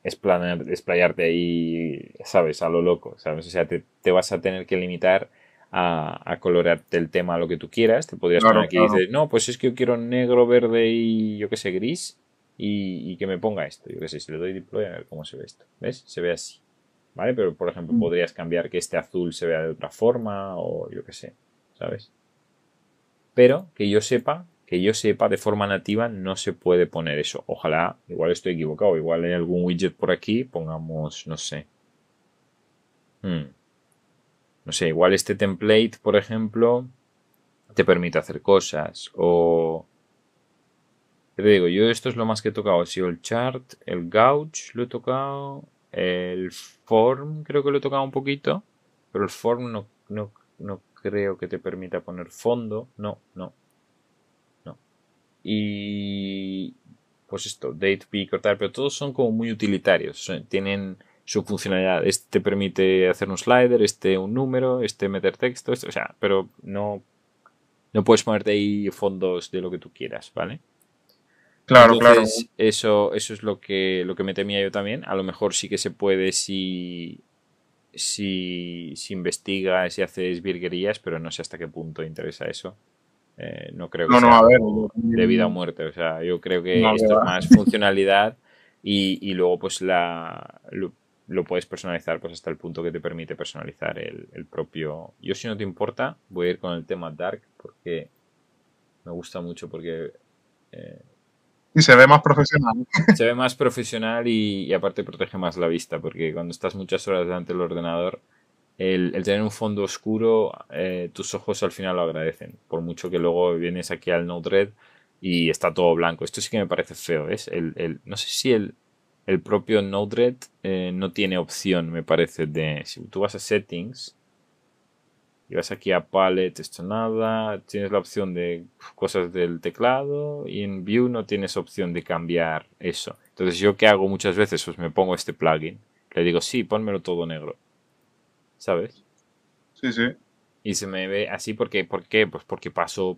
explayarte ahí, ¿sabes? A lo loco, ¿sabes? O sea, te, te vas a tener que limitar a, a, colorarte el tema a lo que tú quieras. Te podrías poner aquí y dices, no, pues es que yo quiero negro, verde y yo qué sé, gris y, que me ponga esto. Yo qué sé, si le doy deploy a ver cómo se ve esto. ¿Ves? Se ve así. ¿Vale? Pero, por ejemplo, mm. podrías cambiar que este azul se vea de otra forma o yo qué sé, ¿sabes? Pero que yo sepa, que yo sepa de forma nativa no se puede poner eso. Ojalá, igual estoy equivocado, igual en algún widget por aquí pongamos, no sé. Hmm. No sé, igual este template, por ejemplo, te permite hacer cosas o te digo, yo esto es lo más que he tocado. Ha sido el chart, el gauge lo he tocado, el form creo que lo he tocado un poquito, pero el form no, no, creo que te permita poner fondo. No, no. No. Y pues esto, date pic, cortar, pero todos son como muy utilitarios. Tienen su funcionalidad. Este te permite hacer un slider, este un número, este meter texto, esto, o sea, pero no, no puedes ponerte ahí fondos de lo que tú quieras, ¿vale? Claro, claro. Eso, eso es lo que, lo que me temía yo también. A lo mejor sí que se puede si, si, si investigas y haces virguerías, pero no sé hasta qué punto interesa eso. Eh, no creo que no, sea de vida o muerte. O sea, yo creo que esto es más funcionalidad y, luego pues la lo, puedes personalizar pues hasta el punto que te permite personalizar el, propio. Yo si no te importa, voy a ir con el tema Dark porque me gusta mucho porque eh, y se ve más profesional. Se ve más profesional y, aparte protege más la vista, porque cuando estás muchas horas delante del ordenador, el, tener un fondo oscuro, eh, tus ojos al final lo agradecen. Por mucho que luego vienes aquí al Node-RED y está todo blanco. Esto sí que me parece feo, es El, el, no sé si el, el propio Node-RED eh, no tiene opción, me parece, de... Si tú vas a Settings y vas aquí a palette, esto nada, tienes la opción de cosas del teclado y en view no tienes opción de cambiar eso. Entonces yo qué hago muchas veces, pues me pongo este plugin, le digo, sí, ponmelo todo negro, ¿sabes? Sí, sí. Y se me ve así porque, ¿por qué? Pues porque paso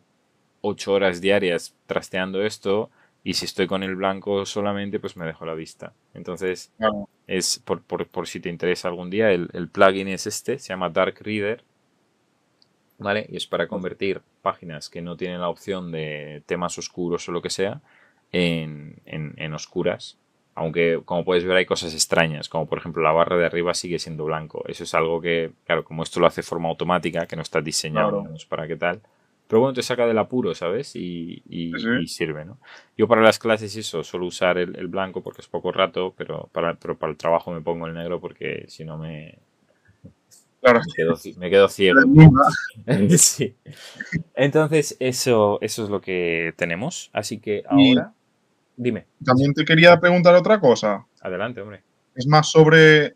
ocho horas diarias trasteando esto y si estoy con el blanco solamente, pues me dejo la vista. Entonces, es por, por, si te interesa algún día, el, el plugin es este, se llama Dark Reader ¿vale? Y es para convertir páginas que no tienen la opción de temas oscuros o lo que sea en, oscuras. Aunque, como puedes ver, hay cosas extrañas, como por ejemplo la barra de arriba sigue siendo blanco. Eso es algo que, claro, como esto lo hace de forma automática, que no está diseñado para qué tal, pero bueno, te saca del apuro, ¿sabes? Y, sirve, ¿no? Yo para las clases eso, suelo usar el, blanco porque es poco rato, pero para, pero para el trabajo me pongo el negro porque si no me, Claro. Me quedo, ciego. Entonces, eso, eso es lo que tenemos. Así que ahora, dime. También te quería preguntar otra cosa. Adelante, hombre. Es más sobre,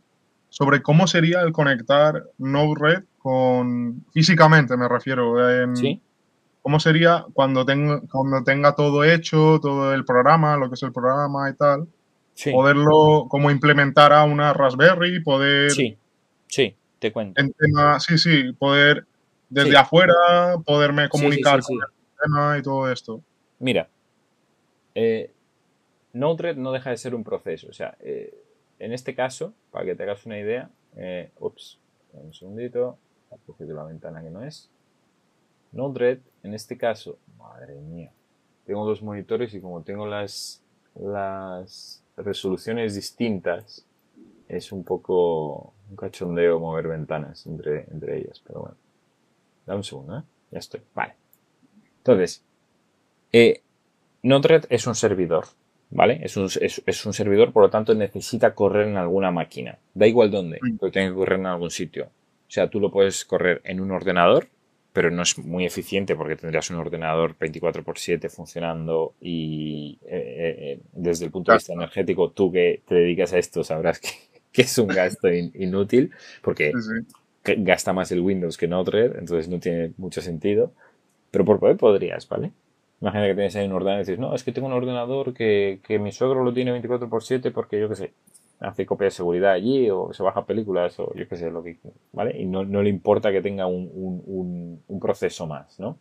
sobre cómo sería el conectar Node-RED con... Físicamente me refiero. ¿Sí? ¿Cómo sería cuando, tenga cuando tenga todo hecho, todo el programa, lo que es el programa y tal? Poderlo como implementar a una Raspberry, poder... Sí, sí sí, sí, poder desde afuera, poderme comunicar con el tema y todo esto. Mira, eh, Node-RED no deja de ser un proceso. O sea, eh, en este caso, para que te hagas una idea, eh, ups, un segundito, he de la ventana que no es. Node-RED, en este caso, madre mía, tengo dos monitores y como tengo las, las resoluciones distintas, es un poco un cachondeo mover ventanas entre, ellas, pero bueno. Dame un segundo, ¿eh? Ya estoy. Vale. Entonces, eh, es un servidor, ¿vale? Es un, es, un, servidor, por lo tanto necesita correr en alguna máquina. Da igual dónde, mm. pero tiene que correr en algún sitio. O sea, tú lo puedes correr en un ordenador, pero no es muy eficiente porque tendrías un ordenador 24x7 funcionando y eh, eh, eh, desde el punto de vista energético, tú que te dedicas a esto sabrás que que es un gasto inútil, porque gasta más el Windows que no entonces no tiene mucho sentido. Pero por poder podrías, ¿vale? Imagina que tienes ahí un ordenador y dices, no, es que tengo un ordenador que, que mi suegro lo tiene 24x7 porque yo qué sé, hace copia de seguridad allí o se baja películas o yo qué sé, lo que. ¿Vale? Y no, le importa que tenga un, un, proceso más, ¿no?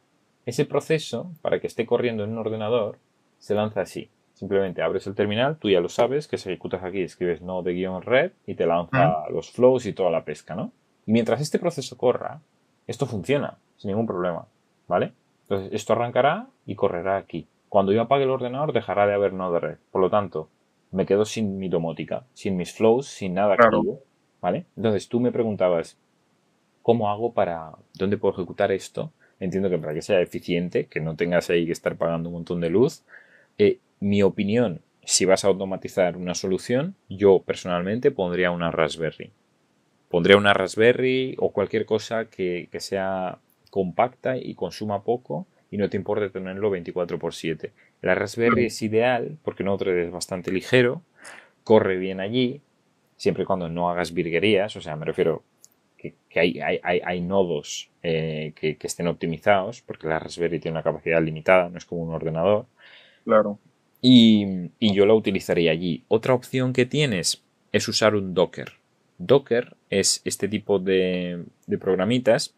Ese proceso, para que esté corriendo en un ordenador, se lanza así. Simplemente abres el terminal, tú ya lo sabes, que se ejecutas aquí, escribes node-red y te lanza los flows y toda la pesca, ¿no? Y mientras este proceso corra, esto funciona sin ningún problema, ¿vale? Entonces, esto arrancará y correrá aquí. Cuando yo apague el ordenador, dejará de haber node-red. Por lo tanto, me quedo sin mi domótica, sin mis flows, sin nada claro. activo, ¿vale? Entonces, tú me preguntabas, ¿cómo hago para, dónde puedo ejecutar esto? Entiendo que para que sea eficiente, que no tengas ahí que estar pagando un montón de luz, eh, mi opinión, si vas a automatizar una solución, yo personalmente pondría una Raspberry. Pondría una Raspberry o cualquier cosa que, sea compacta y consuma poco y no te importe tenerlo 24 x 7. La Raspberry mm. es ideal porque no es bastante ligero, corre bien allí, siempre y cuando no hagas virguerías, o sea, me refiero que, hay, hay, nodos eh, que, que, estén optimizados, porque la Raspberry tiene una capacidad limitada, no es como un ordenador. Claro y, yo la utilizaría allí. Otra opción que tienes es usar un Docker. Docker es este tipo de, programitas.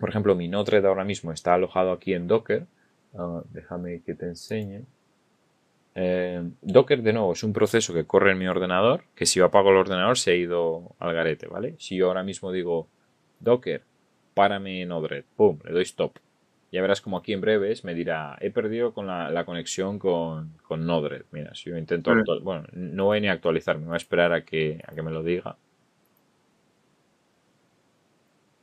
Por ejemplo, mi node ahora mismo está alojado aquí en Docker. Ah, déjame que te enseñe. Eh, Docker, de nuevo, es un proceso que corre en mi ordenador, que si yo apago el ordenador se ha ido al garete, ¿vale? Si yo ahora mismo digo Docker, párame en pum, le doy stop, ya verás como aquí en breves me dirá, he perdido con la, conexión con, con Mira, si yo intento, bueno, no voy ni a me voy a esperar a que, a que me lo diga.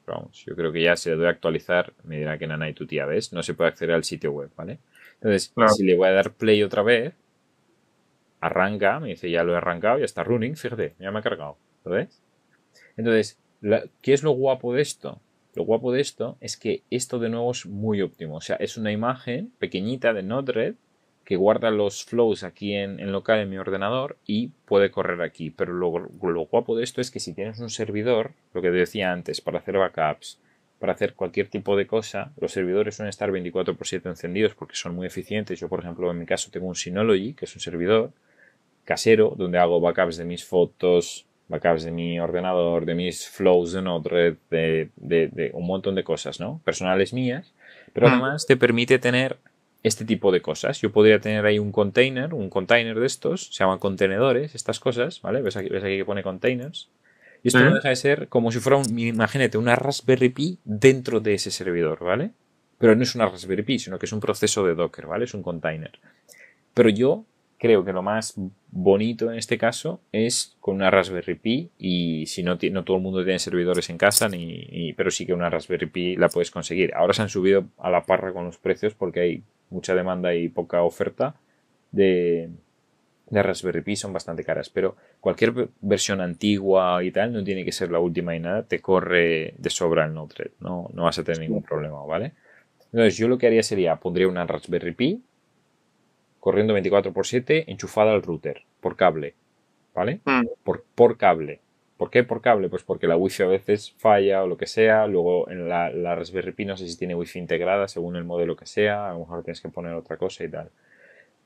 vamos, yo creo que ya se le doy a actualizar, me dirá que Nana y tu tía ves, no se puede acceder al sitio web, ¿vale? Entonces, si le voy a dar play otra vez, arranca, me dice, ya lo he arrancado, ya está running, fíjate, ya me ha cargado, ¿lo ves? Entonces, ¿qué es lo guapo de esto? Lo guapo de esto es que esto de nuevo es muy óptimo. O sea, es una imagen pequeñita de Node-RED que guarda los flows aquí en, local en mi ordenador y puede correr aquí. Pero lo, guapo de esto es que si tienes un servidor, lo que te decía antes, para hacer backups, para hacer cualquier tipo de cosa, los servidores suelen estar 24 por 7 encendidos porque son muy eficientes. Yo, por ejemplo, en mi caso tengo un Synology, que es un servidor casero, donde hago backups de mis fotos, backups de mi ordenador, de mis flows en Node-RED, de, de, un montón de cosas, ¿no? Personales mías, pero mm. además te permite tener este tipo de cosas. Yo podría tener ahí un container, un container de estos, se llaman contenedores, estas cosas, ¿vale? ¿Ves aquí, ves aquí que pone containers? Y esto no mm. deja de ser como si fuera, un, imagínate, una Raspberry Pi dentro de ese servidor, ¿vale? Pero no es una Raspberry Pi, sino que es un proceso de Docker, ¿vale? Es un container. Pero yo creo que lo más bonito en este caso es con una Raspberry Pi y si no, no todo el mundo tiene servidores en casa, ni, pero sí que una Raspberry Pi la puedes conseguir. Ahora se han subido a la parra con los precios porque hay mucha demanda y poca oferta de, Raspberry Pi, son bastante caras, pero cualquier versión antigua y tal no tiene que ser la última y nada, te corre de sobra el Node-RED, no, no vas a tener ningún problema, ¿vale? Entonces yo lo que haría sería, pondría una Raspberry Pi corriendo 24 x 7 enchufada al router por cable, ¿vale? Mm. Por, por, cable. ¿Por qué por cable? Pues porque la wifi a veces falla o lo que sea, luego en la, Raspberry Pi no sé si tiene wifi integrada según el modelo que sea, a lo mejor tienes que poner otra cosa y tal.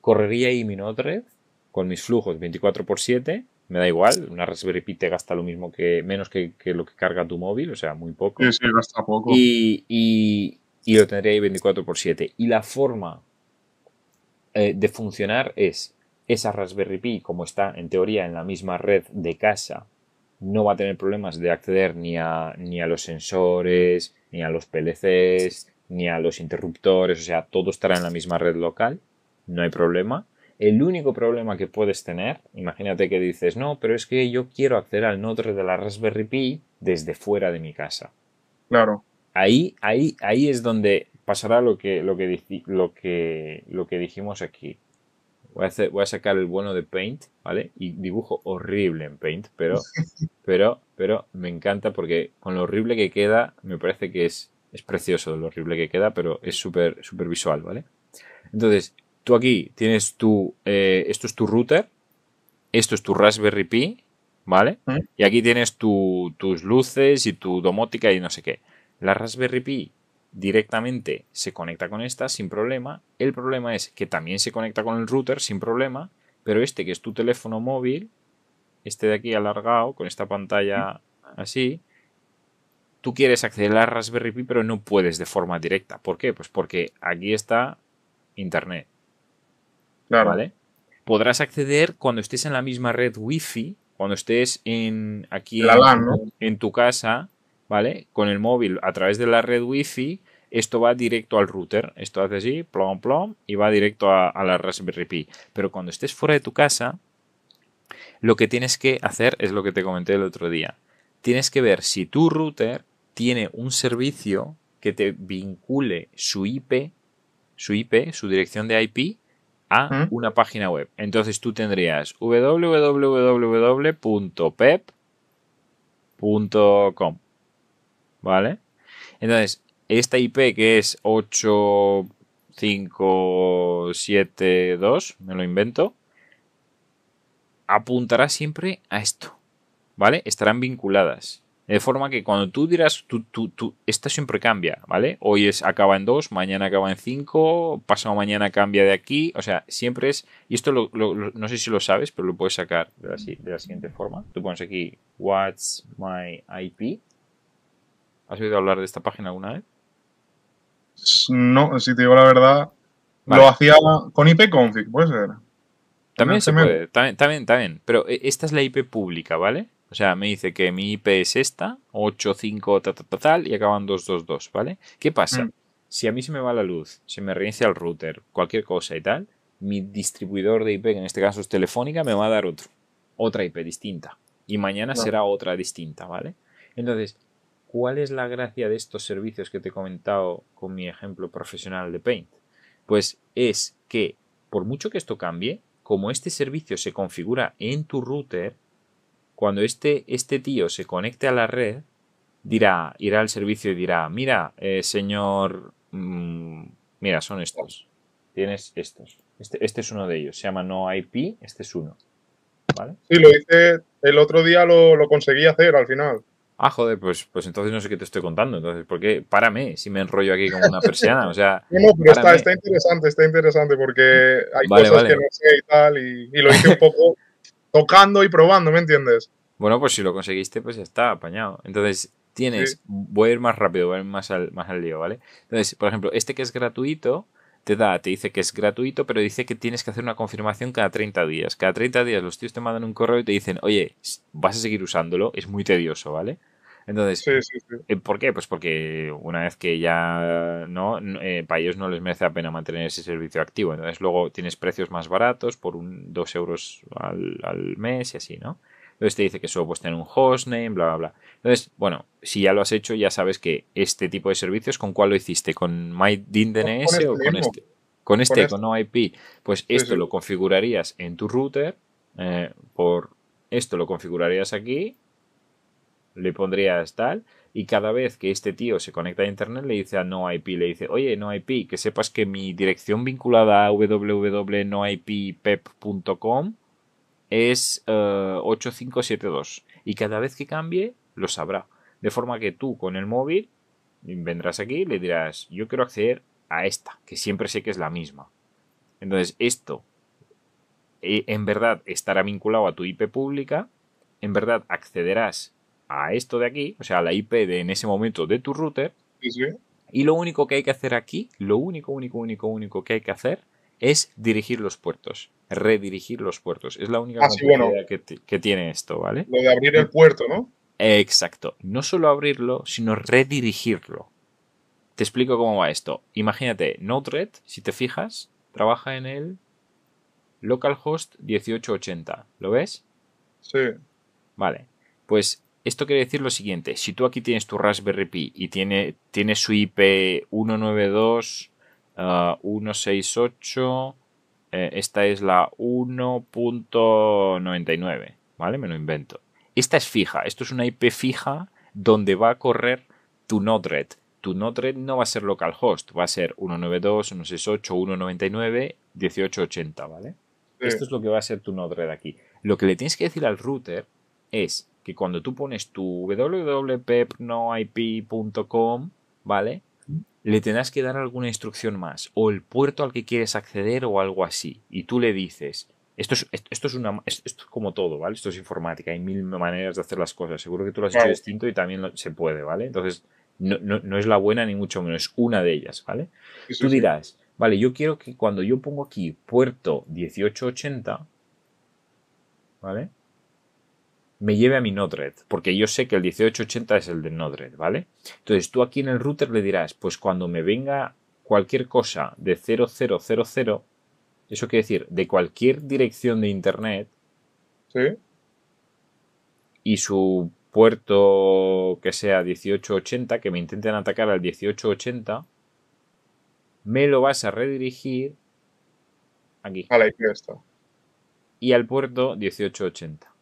Correría ahí mi Node con mis flujos 24 x 7 me da igual, una Raspberry Pi te gasta lo mismo que, menos que, lo que carga tu móvil, o sea, muy poco. gasta poco. Y, lo tendría ahí 24 x 7. Y la forma eh, de funcionar es esa Raspberry Pi, como está en teoría en la misma red de casa, no va a tener problemas de acceder ni a, ni a los sensores, ni a los PLCs, ni a los interruptores, o sea, todo estará en la misma red local, no hay problema. El único problema que puedes tener, imagínate que dices, no, pero es que yo quiero acceder al node de la Raspberry Pi desde fuera de mi casa. Claro. Ahí, ahí, ahí es donde pasará lo que, lo que, lo que, lo que dijimos aquí. Voy a, voy a sacar el bueno de Paint, ¿vale? Y dibujo horrible en Paint, pero, pero, pero me encanta porque con lo horrible que queda, me parece que es, es precioso lo horrible que queda, pero es súper super visual, ¿vale? Entonces, tú aquí tienes tu, eh, esto es tu router, esto es tu Raspberry Pi, ¿vale? ¿Eh? Y aquí tienes tus luces y tu domótica y no sé qué. La Raspberry Pi directamente se conecta con esta sin problema. El problema es que también se conecta con el router sin problema, pero este que es tu teléfono móvil, este de aquí alargado, con esta pantalla así, tú quieres acceder a Raspberry Pi, pero no puedes de forma directa. ¿Por qué? Pues porque aquí está Internet. ¿Vale? Podrás acceder cuando estés en la misma red wifi cuando estés en, aquí en tu casa, ¿vale? Con el móvil a través de la red Wi-Fi, esto va directo al router. Esto hace así, plom, plom, y va directo a, a la Raspberry Pi. Pero cuando estés fuera de tu casa, lo que tienes que hacer es lo que te comenté el otro día. Tienes que ver si tu router tiene un servicio que te vincule su IP, su IP, su dirección de IP a una página web. Entonces tú tendrías www.pep.com ¿vale? Entonces, esta IP que es 8572, me lo invento, apuntará siempre a esto, ¿vale? Estarán vinculadas. De forma que cuando tú dirás, tú, tú, esta siempre cambia, ¿vale? Hoy es, acaba en 2, mañana acaba en 5, pasado mañana cambia de aquí, o sea, siempre es, y esto lo, no sé si lo sabes, pero lo puedes sacar de la siguiente forma. Tú pones aquí, what's my IP, ¿Has oído hablar de esta página alguna vez? No, si te digo la verdad, lo hacía con IP config, puede ser. También se puede, también, también, Pero eh, esta es la IP pública, ¿vale? O sea, me dice que mi IP es esta, 85 tal, tal, tal, y acaban 222, ¿vale? ¿Qué pasa? Mm. Si a mí se me va la luz, se me reinicia el router, cualquier cosa y tal, mi distribuidor de IP, que en este caso es Telefónica, me va a dar otro, otra IP distinta. Y mañana será otra distinta, ¿vale? Entonces, ¿cuál es la gracia de estos servicios que te he comentado con mi ejemplo profesional de Paint? Pues es que, por mucho que esto cambie, como este servicio se configura en tu router, cuando este, este tío se conecte a la red, dirá, irá al servicio y dirá, mira, eh, señor, mm, mira, son estos. Tienes estos. Este, este, es uno de ellos. Se llama no IP, este es uno. ¿Vale? Sí, lo hice el otro día, lo, lo conseguí hacer al final. Ah, joder, pues, pues, entonces no sé qué te estoy contando. Entonces, ¿por qué? Párame si me enrollo aquí como una persiana. O sea, pero está, está, interesante, está interesante porque hay cosas que no sé y tal. Y, lo hice un poco tocando y probando, ¿me entiendes? Bueno, pues si lo conseguiste, pues ya está, apañado. Entonces, tienes. Voy a ir más rápido, voy a ir más al, más al lío, ¿vale? Entonces, por ejemplo, este que es gratuito, te da, te dice que es gratuito, pero dice que tienes que hacer una confirmación cada 30 días. Cada 30 días los tíos te mandan un correo y te dicen, oye, vas a seguir usándolo, es muy tedioso, ¿vale? Entonces, eh, ¿por qué? Pues porque una vez que ya no, eh, para ellos no les merece la pena mantener ese servicio activo. Entonces luego tienes precios más baratos por un, 2 euros al, al, mes y así, ¿no? Entonces te dice que solo puedes tener un hostname, bla, bla, bla. Entonces, bueno, si ya lo has hecho, ya sabes que este tipo de servicios, ¿con cuál lo hiciste? ¿Con MyDIN este o con este? Con este, con, OIP. Este. Pues esto lo configurarías en tu router eh, por... Esto lo configurarías aquí le pondrías tal, y cada vez que este tío se conecta a internet le dice a IP, le dice, oye no IP, que sepas que mi dirección vinculada a www.noippep.com es 8572 eh, y cada vez que cambie lo sabrá. De forma que tú con el móvil vendrás aquí y le dirás, yo quiero acceder a esta, que siempre sé que es la misma. Entonces esto eh, en verdad estará vinculado a tu IP pública, en verdad accederás a esto de aquí, o sea, la IP de en ese momento de tu router. Y lo único que hay que hacer aquí, lo único, único, único, único que hay que hacer es dirigir los puertos, redirigir los puertos. Es la única ah, que, que, tiene esto, ¿vale? Lo de abrir el puerto, ¿no? Exacto. No solo abrirlo, sino redirigirlo. Te explico cómo va esto. Imagínate, Node-RED, si te fijas, trabaja en el localhost 1880. ¿Lo ves? Sí. Vale. Pues esto quiere decir lo siguiente, si tú aquí tienes tu Raspberry Pi y tiene, tiene su IP 192.168, ah, eh, esta es la 1.99, ¿vale? Me lo invento. Esta es fija, esto es una IP fija donde va a correr tu Node-RED. Tu Node-RED no va a ser localhost, va a ser 192.168.199.1880. ¿vale? Esto es lo que va a ser tu Node-RED aquí. Lo que le tienes que decir al router es que cuando tú pones tu www.pepnoip.com, ¿vale? Le tendrás que dar alguna instrucción más, o el puerto al que quieres acceder, o algo así. Y tú le dices, esto es, esto es, una, como todo, ¿vale? Esto es informática, hay mil maneras de hacer las cosas. Seguro que tú lo has hecho distinto y también se puede, ¿vale? Entonces, no, no, es la buena ni mucho menos, es una de ellas, ¿vale? tú dirás, vale, yo quiero que cuando yo pongo aquí puerto 1880, ¿vale? me lleve a mi Node-RED, porque yo sé que el 1880 es el de Node-RED, ¿vale? Entonces tú aquí en el router le dirás, pues cuando me venga cualquier cosa de 0000, eso quiere decir de cualquier dirección de internet, ¿Sí? y su puerto que sea 1880, que me intenten atacar al 1880, me lo vas a redirigir aquí. A la Y al puerto 1880.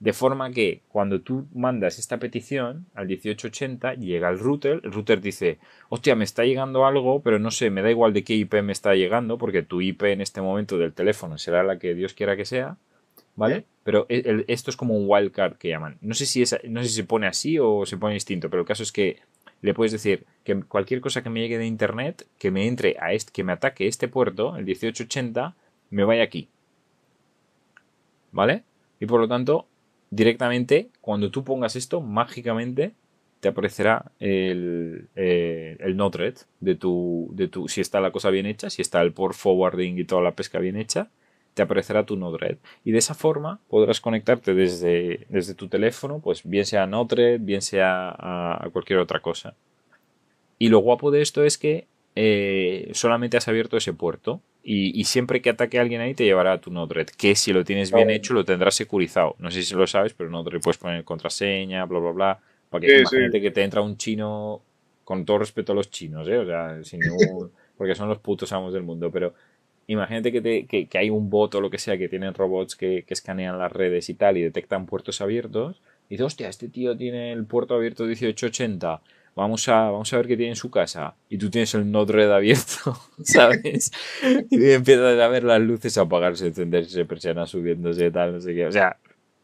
De forma que cuando tú mandas esta petición al 1880, llega el router, el router dice, hostia, me está llegando algo, pero no sé, me da igual de qué IP me está llegando, porque tu IP en este momento del teléfono será la que Dios quiera que sea, ¿vale? Pero e, esto es como un wildcard que llaman. No sé, si no si se pone así o se pone distinto, pero el caso es que le puedes decir que cualquier cosa que me llegue de internet, que me entre a este, que me ataque este puerto, el 1880, me vaya aquí. ¿Vale? Y por lo tanto, directamente, cuando tú pongas esto, mágicamente te aparecerá el, eh, el de si está la cosa bien hecha, si está el port forwarding y toda la pesca bien hecha, te aparecerá tu no red Y de esa forma podrás conectarte desde, desde tu teléfono, pues bien sea a bien sea a, cualquier otra cosa. Y lo guapo de esto es que eh, solamente has abierto ese puerto. Y, siempre que ataque a alguien ahí te llevará a tu node que si lo tienes bien hecho lo tendrás securizado. No sé si lo sabes, pero Node-RED puedes poner contraseña, bla, bla, bla. porque imagínate que te entra un chino, con todo respeto a los chinos, ¿eh? o sea, porque son los putos amos del mundo, pero imagínate que, te, que, que, hay un bot o lo que sea que tienen robots que, que escanean las redes y tal y detectan puertos abiertos. Y dices, hostia, este tío tiene el puerto abierto 1880 vamos a, vamos a ver qué tiene en su casa. Y tú tienes el node abierto, ¿sabes? y empiezas a ver las luces apagarse, encenderse, persianas subiéndose, tal, no sé qué. O sea,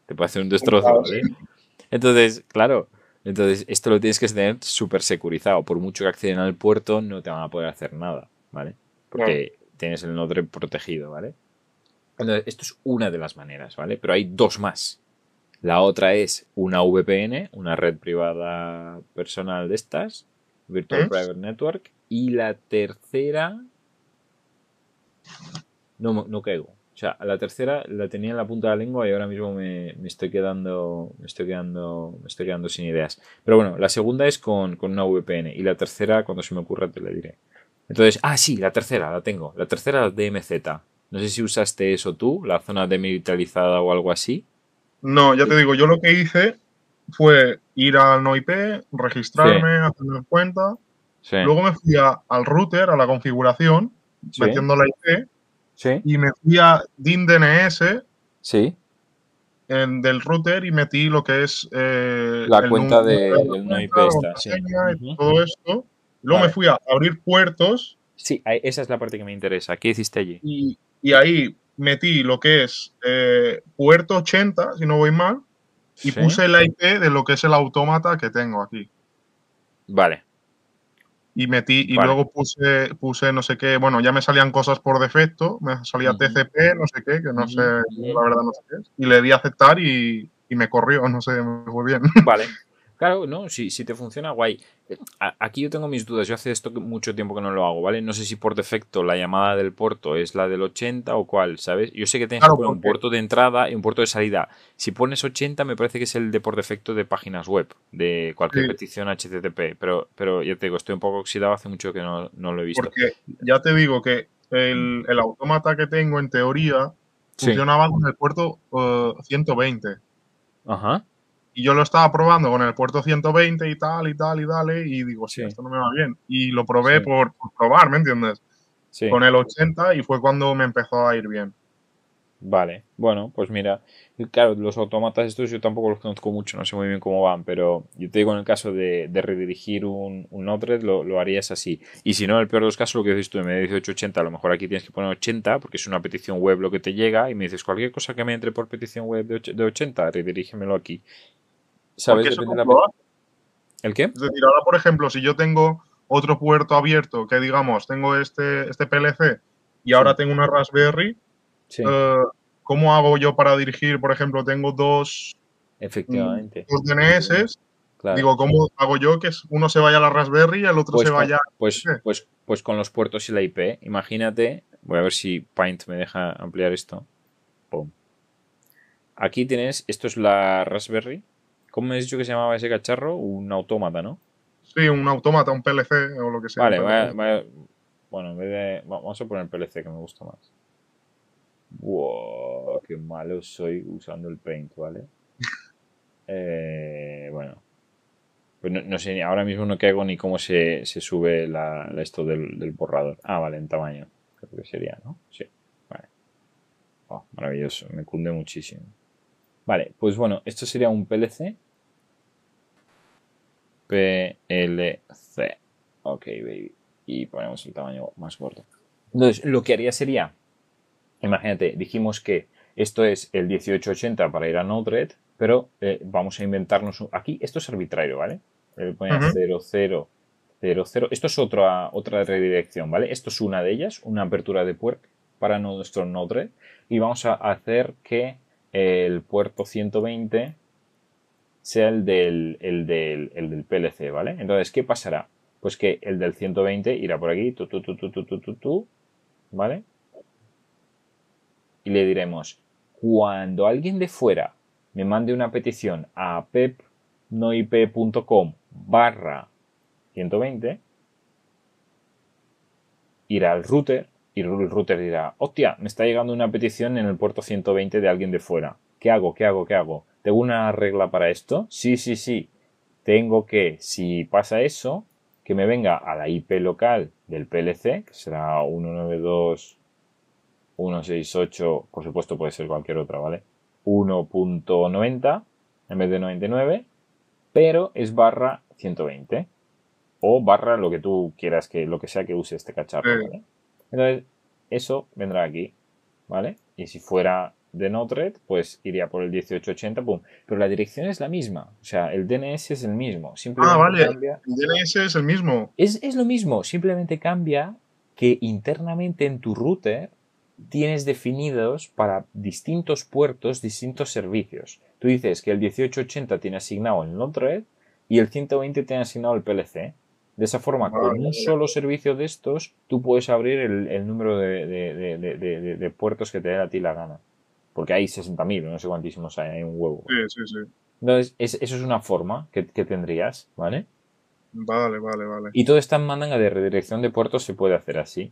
te puede hacer un destrozo, ¿eh? Entonces, claro, entonces esto lo tienes que tener súper securizado. Por mucho que accedan al puerto, no te van a poder hacer nada, ¿vale? Porque tienes el node protegido, ¿vale? Entonces, esto es una de las maneras, ¿vale? Pero hay dos más. La otra es una VPN, una red privada personal de estas, Virtual Private Network. Y la tercera... No, no caigo. O sea, la tercera la tenía en la punta de la lengua y ahora mismo me, estoy quedando. Me estoy quedando. estoy quedando sin ideas. Pero bueno, la segunda es con, con, una VPN. Y la tercera, cuando se me ocurra, te la diré. Entonces, ah, sí, la tercera, la tengo. La tercera, la DMZ. No sé si usaste eso tú, la zona demilitarizada o algo así. No, ya te digo, yo lo que hice fue ir al NoIP, registrarme, hacerme cuenta. Luego me fui al router, a la configuración, metiendo la IP. Y me fui a DIN DNS en, del router y metí lo que es. Eh, la cuenta de, no IP. Sí. todo esto. Luego me fui a abrir puertos. Sí, esa es la parte que me interesa. ¿Qué hiciste allí? y ahí metí lo que es eh, puerto 80, si no voy mal, y puse el IP de lo que es el autómata que tengo aquí. Vale. Y metí, y luego puse, puse no sé qué, bueno, ya me salían cosas por defecto, me salía TCP, no sé qué, que no sé, la verdad no sé qué Y le di aceptar y, y me corrió, no sé, me fue bien. Vale, Claro, no, si, te funciona, guay. Eh, aquí yo tengo mis dudas, yo hace esto mucho tiempo que no lo hago, ¿vale? No sé si por defecto la llamada del puerto es la del 80 o cuál, ¿sabes? Yo sé que tienes un puerto de entrada y un puerto de salida. Si pones 80 me parece que es el de por defecto de páginas web, de cualquier petición HTTP, pero, pero ya te digo, estoy un poco oxidado, hace mucho que no, no lo he visto. Porque ya te digo que el, el que tengo en teoría funcionaba con el puerto 120. Eh, Ajá y yo lo estaba probando con el puerto 120 y tal, y tal, y dale, y digo, sí, esto no me va bien. Y lo probé por, probar, ¿me entiendes? Con el 80 y fue cuando me empezó a ir bien. Vale, bueno, pues mira, claro, los automatas estos yo tampoco los conozco mucho, no sé muy bien cómo van, pero yo te digo en el caso de, redirigir un, un lo, harías así. Y si no, en el peor de los casos, lo que dices tú, me dice de a lo mejor aquí tienes que poner 80 porque es una petición web lo que te llega y me dices cualquier cosa que me entre por petición web de, de 80, redirígemelo aquí. ¿Sabes? ¿El qué? Es decir, ahora, por ejemplo, si yo tengo otro puerto abierto, que digamos, tengo este, este PLC y ahora tengo una Raspberry, eh, ¿cómo hago yo para dirigir? Por ejemplo, tengo dos, Efectivamente. DNS. Digo, ¿cómo hago yo que uno se vaya a la Raspberry y el otro pues se vaya pues, pues, pues, con los puertos y la IP. ¿eh? Imagínate, voy a ver si Paint me deja ampliar esto. Pum. Aquí tienes, esto es la Raspberry, ¿Cómo me has dicho que se llamaba ese cacharro? Un autómata, ¿no? Sí, un autómata, un PLC o lo que sea. Vale, bueno, en vez de. Vamos a poner PLC que me gusta más. Wow, qué malo soy usando el paint, ¿vale? Eh, bueno. Pues no, sé, ahora mismo no hago ni cómo se, sube la, esto del, borrador. Ah, vale, en tamaño. Creo que sería, ¿no? Sí. Vale. Oh, maravilloso, me cunde muchísimo. Vale, pues bueno, esto sería un PLC. PLC. Ok, baby. Y ponemos el tamaño más corto Entonces, lo que haría sería, imagínate, dijimos que esto es el 1880 para ir a Node-RED, pero eh, vamos a inventarnos aquí, esto es arbitrario, ¿vale? Le ponemos 00, Esto es otra, otra redirección, ¿vale? Esto es una de ellas, una apertura de puerta para nuestro Node-RED. Y vamos a hacer que el puerto 120 sea el del, el del, el del PLC, ¿vale? Entonces, ¿qué pasará? Pues que el del 120 irá por aquí, tu, tu, tu, tu, tu, tu, ¿vale? Y le diremos, cuando alguien de fuera me mande una petición a pepnoip.com barra 120, irá al router y el router dirá, hostia, me está llegando una petición en el puerto 120 de alguien de fuera. ¿Qué hago? ¿Qué hago? ¿Qué hago? ¿Tengo una regla para esto? Sí, sí, sí. Tengo que, si pasa eso, que me venga a la IP local del PLC, que será 192.168, por supuesto puede ser cualquier otra, ¿vale? 1.90 en vez de 99, pero es barra 120 o barra lo que tú quieras que lo que sea que use este cacharro. Eh, ¿vale? Entonces, eso vendrá aquí, ¿vale? Y si fuera de Notred pues iría por el 1880, pum. Pero la dirección es la misma. O sea, el DNS es el mismo. Simplemente ah, vale. El DNS es el mismo. Es, lo mismo. Simplemente cambia que internamente en tu router tienes definidos para distintos puertos distintos servicios. Tú dices que el 1880 tiene asignado el Notred y el 120 tiene asignado el PLC. De esa forma, con un solo servicio de estos, tú puedes abrir el, número de, de, puertos que te dé a ti la gana. Porque hay 60.000, no sé cuántísimos hay, hay un huevo. Sí, sí, sí. Entonces, eso es una forma que, tendrías, ¿vale? Vale, vale, vale. Y toda esta mandanga de redirección de puertos se puede hacer así.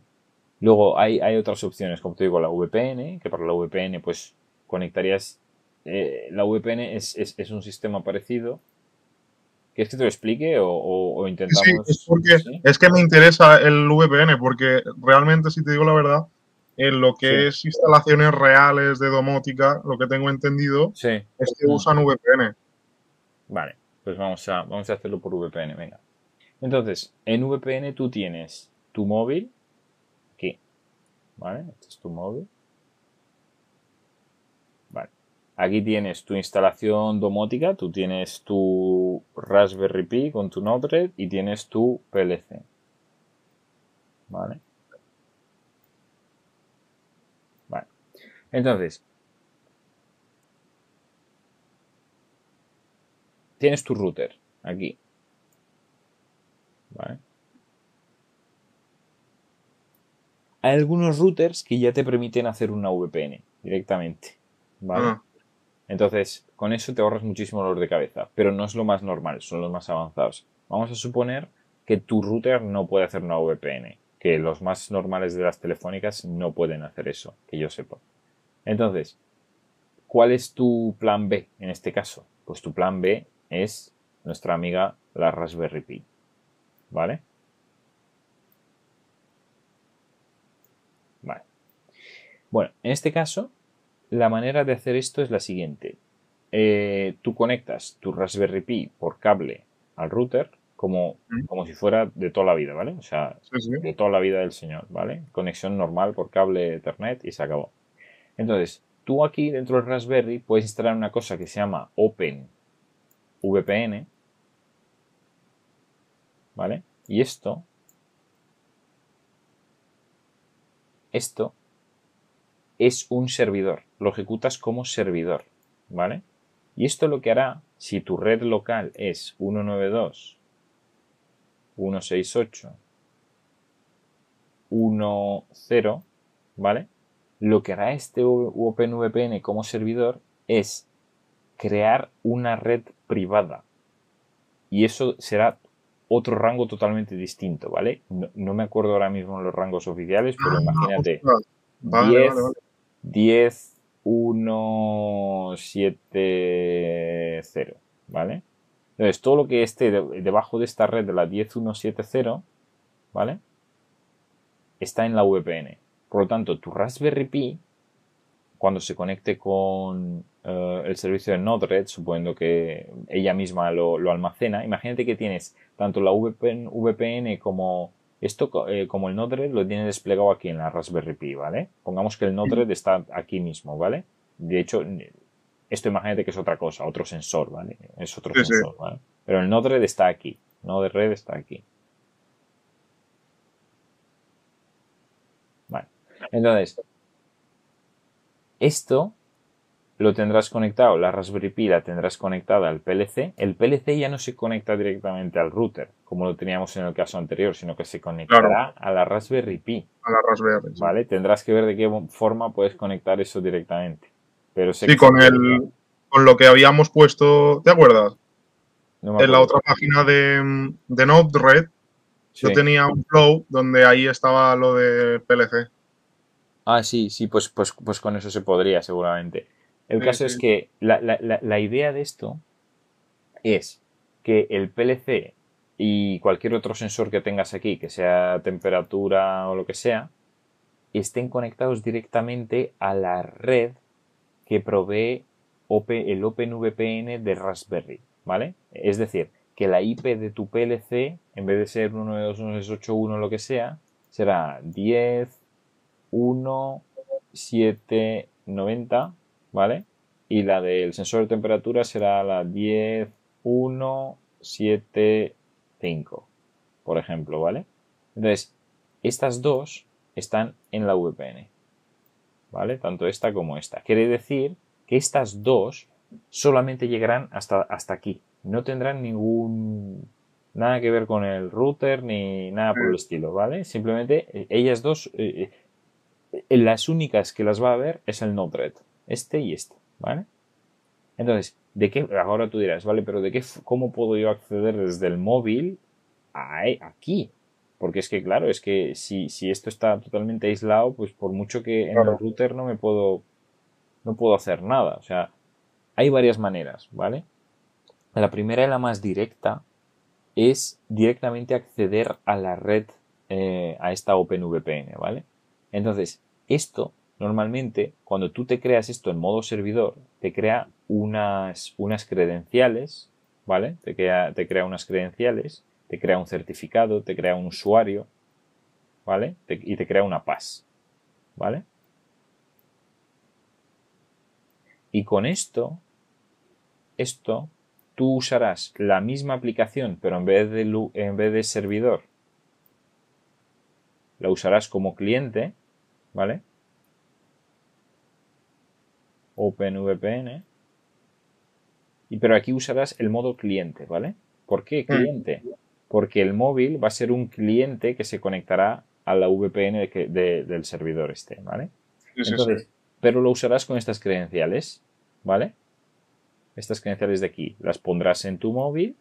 Luego hay, hay otras opciones, como te digo, la VPN, que para la VPN, pues conectarías. Eh, la VPN es, es un sistema parecido ¿Quieres que te lo explique o, intentamos...? Sí, es, porque, es que me interesa el VPN porque realmente, si te digo la verdad, en lo que es instalaciones reales de domótica, lo que tengo entendido, es que usan VPN. Vale, pues vamos a, vamos a hacerlo por VPN, venga. Entonces, en VPN tú tienes tu móvil, ¿qué? ¿vale? Este es tu móvil. Aquí tienes tu instalación domótica, tú tienes tu Raspberry Pi con tu Node-RED y tienes tu PLC. Vale. Vale. Entonces, tienes tu router aquí. Vale. Hay algunos routers que ya te permiten hacer una VPN directamente. ¿Vale? Ah. Entonces, con eso te ahorras muchísimo dolor de cabeza, pero no es lo más normal, son los más avanzados. Vamos a suponer que tu router no puede hacer una VPN, que los más normales de las telefónicas no pueden hacer eso, que yo sepa. Entonces, ¿cuál es tu plan B en este caso? Pues tu plan B es nuestra amiga la Raspberry Pi, ¿vale? Vale. Bueno, en este caso, la manera de hacer esto es la siguiente. Eh, tú conectas tu Raspberry Pi por cable al router como, como si fuera de toda la vida, ¿vale? O sea, de toda la vida del señor, ¿vale? Conexión normal por cable Ethernet y se acabó. Entonces, tú aquí dentro del Raspberry puedes instalar una cosa que se llama Open VPN, ¿vale? Y esto, esto es un servidor, lo ejecutas como servidor, ¿vale? Y esto lo que hará, si tu red local es 192, 168, 10, ¿vale? Lo que hará este OpenVPN como servidor es crear una red privada. Y eso será otro rango totalmente distinto, ¿vale? No, me acuerdo ahora mismo los rangos oficiales, pero ah, imagínate. 10.1.7.0 ¿vale? Entonces, todo lo que esté debajo de esta red de la 10170, ¿vale? Está en la VPN. Por lo tanto, tu Raspberry Pi, cuando se conecte con eh, el servicio de Node-RED, suponiendo que ella misma lo, almacena, imagínate que tienes tanto la VPN, VPN como esto, eh, como el Node-RED, lo tiene desplegado aquí en la Raspberry Pi, ¿vale? Pongamos que el Node-RED está aquí mismo, ¿vale? De hecho, esto imagínate que es otra cosa, otro sensor, ¿vale? Es otro sensor, ¿vale? Pero el Node-RED está aquí. Node-RED está aquí. Vale. Entonces, esto lo tendrás conectado, la Raspberry Pi la tendrás conectada al PLC. El PLC ya no se conecta directamente al router, como lo teníamos en el caso anterior, sino que se conectará a la Raspberry Pi. A la Raspberry. Vale, tendrás que ver de qué forma puedes conectar eso directamente. Pero sí, con, el, con lo que habíamos puesto, ¿te acuerdas? en la otra página de, de Node Red, yo tenía un flow donde ahí estaba lo de PLC. Ah, sí, sí, pues, pues, pues con eso se podría seguramente. El caso es que la, idea de esto es que el PLC y cualquier otro sensor que tengas aquí, que sea temperatura o lo que sea, estén conectados directamente a la red que provee el OpenVPN de Raspberry, ¿vale? Es decir, que la IP de tu PLC, en vez de ser 192.168.1 lo que sea, será 10.1.7.90... ¿vale? Y la del sensor de temperatura será la 5, por ejemplo, ¿vale? Entonces, estas dos están en la VPN, ¿vale? Tanto esta como esta. Quiere decir que estas dos solamente llegarán hasta, hasta aquí. No tendrán ningún nada que ver con el router ni nada por el mm. estilo, ¿vale? Simplemente eh, ellas dos, eh, eh, las únicas que las va a ver es el no red este y este, ¿vale? Entonces, ¿de qué? Ahora tú dirás, vale, pero ¿de qué? ¿Cómo puedo yo acceder desde el móvil a e-, aquí? Porque es que, claro, es que si, si esto está totalmente aislado, pues por mucho que en el router no me puedo, no puedo hacer nada. O sea, hay varias maneras, ¿vale? La primera y la más directa es directamente acceder a la red, eh, a esta OpenVPN, ¿vale? Entonces, esto Normalmente, cuando tú te creas esto en modo servidor, te crea unas, unas credenciales, ¿vale? Te crea, te crea unas credenciales, te crea un certificado, te crea un usuario, ¿vale? y te crea una PAS, ¿vale? Y con esto, esto, tú usarás la misma aplicación, pero en vez de, en vez de servidor, la usarás como cliente, ¿vale? OpenVPN. Y, pero aquí usarás el modo cliente, ¿vale? ¿Por qué mm. cliente? Porque el móvil va a ser un cliente que se conectará a la VPN del servidor este, ¿vale? pero lo usarás con estas credenciales, ¿vale? Estas credenciales de aquí las pondrás en tu móvil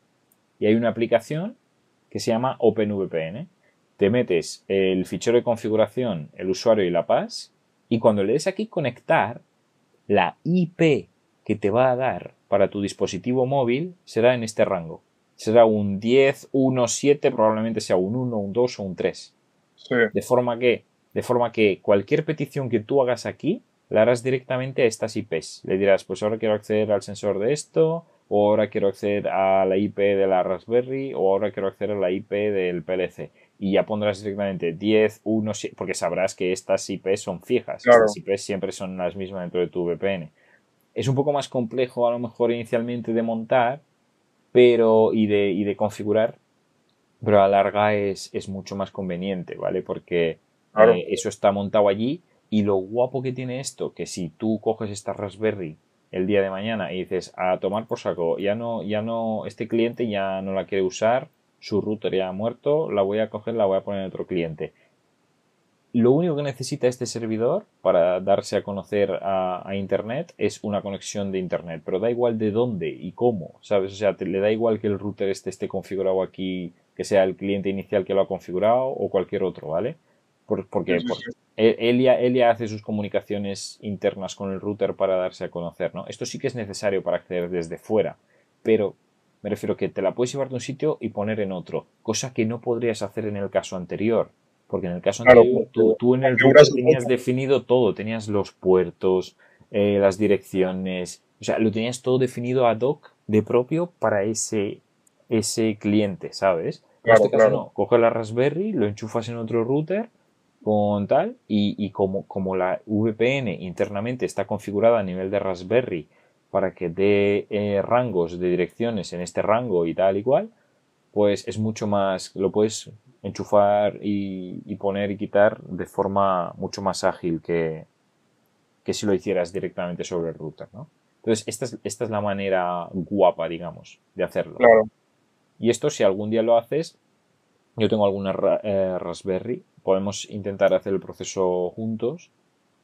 y hay una aplicación que se llama OpenVPN. Te metes el fichero de configuración, el usuario y la paz y cuando le des aquí conectar, la IP que te va a dar para tu dispositivo móvil será en este rango. Será un 10, 1, 7, probablemente sea un 1, un 2 o un 3. De, forma que, de forma que cualquier petición que tú hagas aquí, la harás directamente a estas IPs. Le dirás, pues ahora quiero acceder al sensor de esto, o ahora quiero acceder a la IP de la Raspberry, o ahora quiero acceder a la IP del PLC y ya pondrás directamente 10, 1, porque sabrás que estas IPs son fijas, estas IPs siempre son las mismas dentro de tu VPN. Es un poco más complejo a lo mejor inicialmente de montar pero y de, y de configurar, pero a larga es, mucho más conveniente, ¿vale? Porque eh, eso está montado allí y lo guapo que tiene esto, que si tú coges esta Raspberry el día de mañana y dices a tomar por saco, ya no, ya no, este cliente ya no la quiere usar, su router ya ha muerto, la voy a coger, la voy a poner en otro cliente. Lo único que necesita este servidor para darse a conocer a, Internet es una conexión de Internet, pero da igual de dónde y cómo, ¿sabes? O sea, le da igual que el router este esté configurado aquí, que sea el cliente inicial que lo ha configurado o cualquier otro, ¿vale? porque, Elia ya, hace sus comunicaciones internas con el router para darse a conocer, ¿no? Esto sí que es necesario para acceder desde fuera, pero me refiero que te la puedes llevar de un sitio y poner en otro, cosa que no podrías hacer en el caso anterior. Porque en el caso anterior tú, en el router tenías definido todo, tenías los puertos, eh, las direcciones, o sea, lo tenías todo definido ad hoc de propio para ese, ese cliente, ¿sabes? En este caso no, coges la Raspberry, lo enchufas en otro router con tal y, y como, como la VPN internamente está configurada a nivel de Raspberry para que dé eh, rangos de direcciones en este rango y tal y cual, pues es mucho más, lo puedes enchufar y, poner y quitar de forma mucho más ágil que, que si lo hicieras directamente sobre el router, ¿no? Entonces, esta es, esta es la manera guapa, digamos, de hacerlo. Claro. Y esto, si algún día lo haces, yo tengo alguna eh, Raspberry, podemos intentar hacer el proceso juntos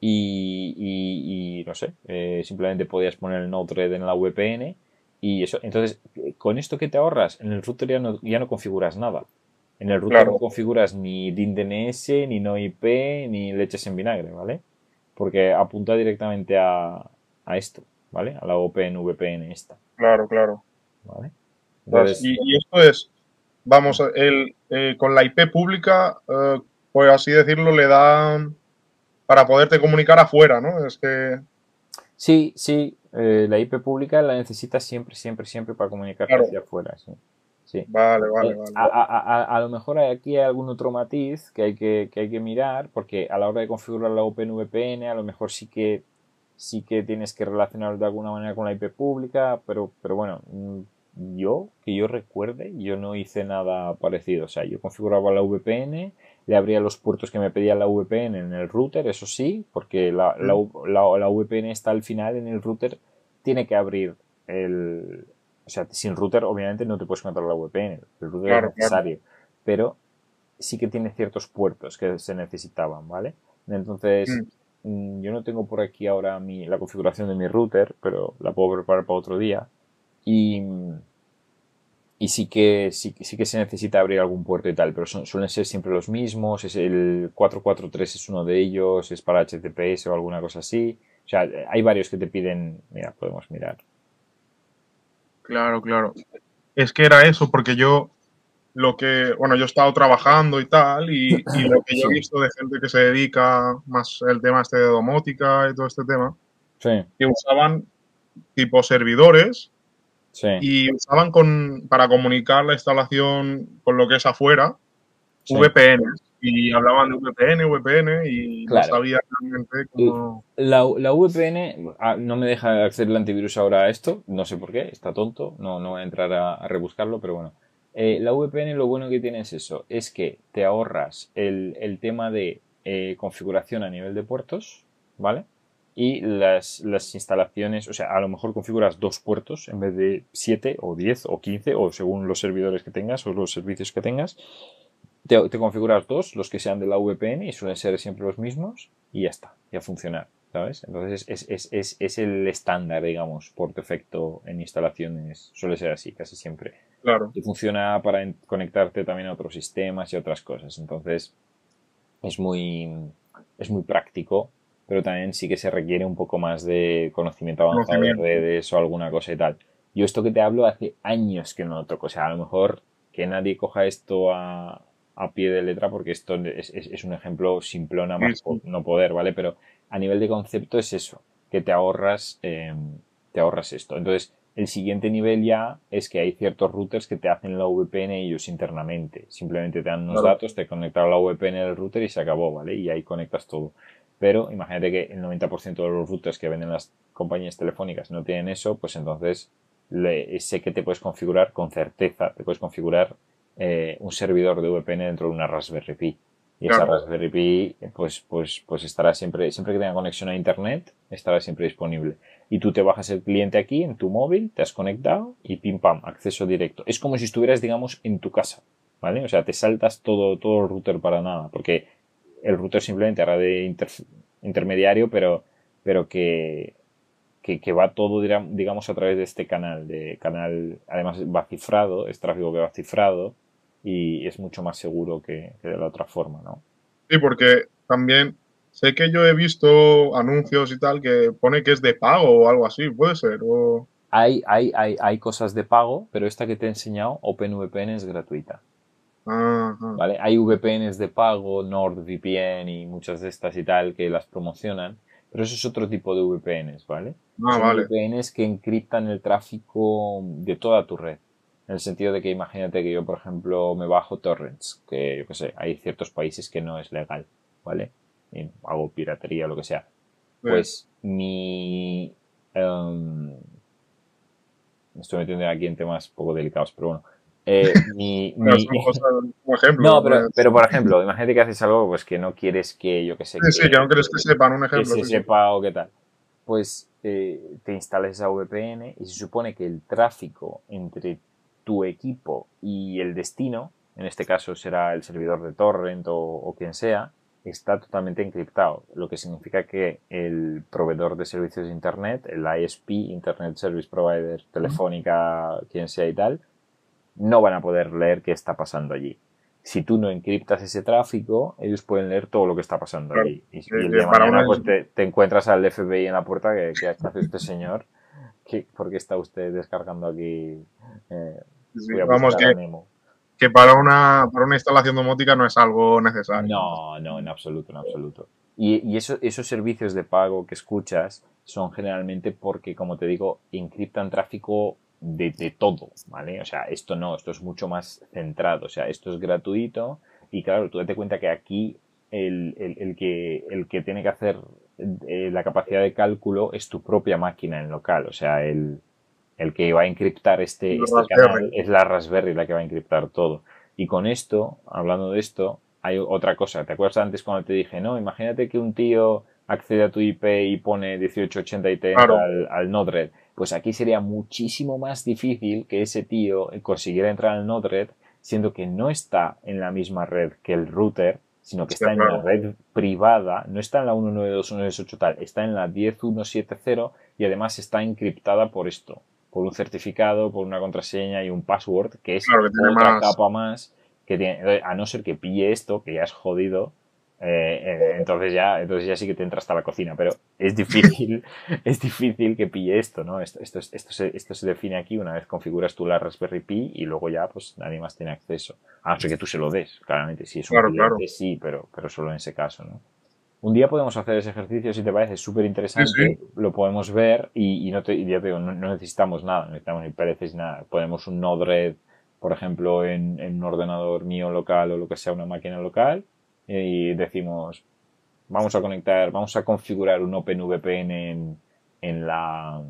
y, no sé, eh, simplemente podías poner el Node-RED en la VPN y eso. Entonces, con esto qué te ahorras, en el router ya no, configuras nada. En el router no configuras ni DIN DNS, ni no IP, ni leches en vinagre, ¿vale? Porque apunta directamente a, a esto, ¿vale? A la OPN VPN esta. Claro, claro. ¿Vale? y, esto es, vamos, el, eh, con la IP pública, eh, pues así decirlo, le dan para poderte comunicar afuera, ¿no? Es que... Sí, sí, eh, la IP pública la necesitas siempre, siempre, siempre para comunicarte hacia afuera. Sí. Vale, vale, eh, vale. A, lo mejor hay aquí hay algún otro matiz que hay que, hay que mirar, porque a la hora de configurar la OpenVPN, a lo mejor sí que sí que tienes que relacionarlo de alguna manera con la IP pública, pero, pero bueno, mm, yo, que yo recuerde, yo no hice nada parecido. O sea, yo configuraba la VPN, le abría los puertos que me pedía la VPN en el router, eso sí, porque la, mm. VPN está al final en el router, tiene que abrir el... O sea, sin router obviamente no te puedes conectar la VPN, el router es necesario, pero sí que tiene ciertos puertos que se necesitaban, ¿vale? Entonces, mm. Mm, yo no tengo por aquí ahora mi, la configuración de mi router, pero la puedo preparar para otro día. Y, y sí que, sí, que se necesita abrir algún puerto y tal, pero suelen ser siempre los mismos. Es el 443 es uno de ellos, es para HTTPS o alguna cosa así. O sea, hay varios que te piden. Mira, podemos mirar. Claro, claro. Es que era eso, porque yo lo que, bueno, yo he estado trabajando y tal, y, lo que yo he visto de gente que se dedica más al tema este de domótica y todo este tema, sí. que usaban tipo servidores y usaban con, para comunicar la instalación con lo que es afuera, VPN. Y hablaban de VPN, VPN y no sabía realmente cómo... La, VPN ah, no me deja acceder el antivirus ahora a esto, no sé por qué, está tonto, no, no voy a entrar a, rebuscarlo, pero bueno. Eh, la VPN lo bueno que tiene es eso, es que te ahorras el, tema de eh, configuración a nivel de puertos, ¿vale? y las, instalaciones, o sea, a lo mejor configuras dos puertos en vez de siete o diez o quince o según los servidores que tengas o los servicios que tengas. Te, configuras dos, los que sean de la VPN y suelen ser siempre los mismos y ya está, ya funciona ¿sabes? Entonces es, el estándar, digamos, por defecto en instalaciones, suele ser así casi siempre. Claro. Y funciona para conectarte también a otros sistemas y otras cosas, entonces es muy, es muy práctico pero también sí que se requiere un poco más de conocimiento avanzado de redes o alguna cosa y tal. Yo esto que te hablo hace años que no lo toco, o sea, a lo mejor que nadie coja esto a, pie de letra porque esto es, un ejemplo simplón a más no poder, ¿vale? Pero a nivel de concepto es eso, que te ahorras, em, te ahorras esto. Entonces, el siguiente nivel ya es que hay ciertos routers que te hacen la VPN ellos internamente. Simplemente te dan unos datos, te conectan a la VPN del router y se acabó, ¿vale? Y ahí conectas todo. Pero imagínate que el 90% de los routers que venden las compañías telefónicas no tienen eso, pues entonces sé que te puedes configurar con certeza, te puedes configurar eh, un servidor de VPN dentro de una Raspberry Pi. Y esa Raspberry Pi, pues, pues, pues estará siempre, siempre que tenga conexión a internet, estará siempre disponible. Y tú te bajas el cliente aquí en tu móvil, te has conectado y pim pam, acceso directo. Es como si estuvieras, digamos, en tu casa, ¿vale? O sea, te saltas todo, todo el router para nada, porque el router simplemente hará de intermediario, pero, pero que, que, va todo, digamos, a través de este canal. De canal además va cifrado, es tráfico que va cifrado y es mucho más seguro que, de la otra forma, ¿no? Sí, porque también sé que yo he visto anuncios y tal que pone que es de pago o algo así, puede ser. Hay, hay, hay, hay cosas de pago, pero esta que te he enseñado, OpenVPN, es gratuita. ¿Vale? Hay VPNs de pago, NordVPN y muchas de estas y tal que las promocionan, pero eso es otro tipo de VPNs, ¿vale? Ah, VPNs que encriptan el tráfico de toda tu red. En el sentido de que imagínate que yo, por ejemplo, me bajo torrents, que yo qué sé, hay ciertos países que no es legal, ¿vale? hago piratería o lo que sea. Pues mi... Em, me estoy metiendo aquí en temas poco delicados, pero bueno ejemplo, pero, por ejemplo, imagínate que haces algo pues que no quieres que, yo que sé. no que, sepan un ejemplo. Que sepa o qué tal. Pues eh, te instales esa VPN y se supone que el tráfico entre tu equipo y el destino, en este caso será el servidor de torrent o, quien sea, está totalmente encriptado, lo que significa que el proveedor de servicios de Internet, el ISP, Internet Service Provider, Telefónica, quien sea y tal, no van a poder leer qué está pasando allí. Si tú no encriptas ese tráfico, ellos pueden leer todo lo que está pasando allí. Y, de pues, te, encuentras al FBI en la puerta que, que hace este señor. ¿Por qué está usted descargando aquí? Eh, vamos, que, que para una, una instalación domótica no es algo necesario. No, no, en absoluto, en absoluto. Y, esos servicios de pago que escuchas son generalmente porque, como te digo, encriptan tráfico de, todo, ¿vale? O sea, esto no, esto es mucho más centrado, o sea, esto es gratuito y claro, tú date cuenta que aquí el, que, el que tiene que hacer eh, la capacidad de cálculo es tu propia máquina en local, o sea, el, que va a encriptar este, este es la Raspberry la que va a encriptar todo. Y con esto, hablando de esto, hay otra cosa. ¿Te acuerdas antes cuando te dije, no, imagínate que un tío accede a tu IP y pone 1880 y te al, al Node-RED? pues aquí sería muchísimo más difícil que ese tío consiguiera entrar al node red, siendo que no está en la misma red que el router, sino que está en la red privada, no está en la 192.168 tal, está en la 10.170 y además está encriptada por esto, por un certificado, por una contraseña y un password, que es otra capa más que tiene, a no ser que pille esto, que ya es jodido, eh, eh, entonces ya, entonces ya sí que te entras a la cocina, pero es difícil, es difícil que pille esto, ¿no? Esto, se, define aquí una vez configuras tú la Raspberry Pi y luego ya pues nadie más tiene acceso. A no ser que tú se lo des, claramente. Si es un cliente, sí, pero, solo en ese caso, Un día podemos hacer ese ejercicio, si te parece súper interesante, lo podemos ver y, no digo, no, necesitamos nada, no necesitamos ni pereces nada. Podemos un Node-RED, por ejemplo, en un ordenador mío local o lo que sea, una máquina local, y decimos, vamos a conectar, vamos a configurar un OpenVPN en, en la,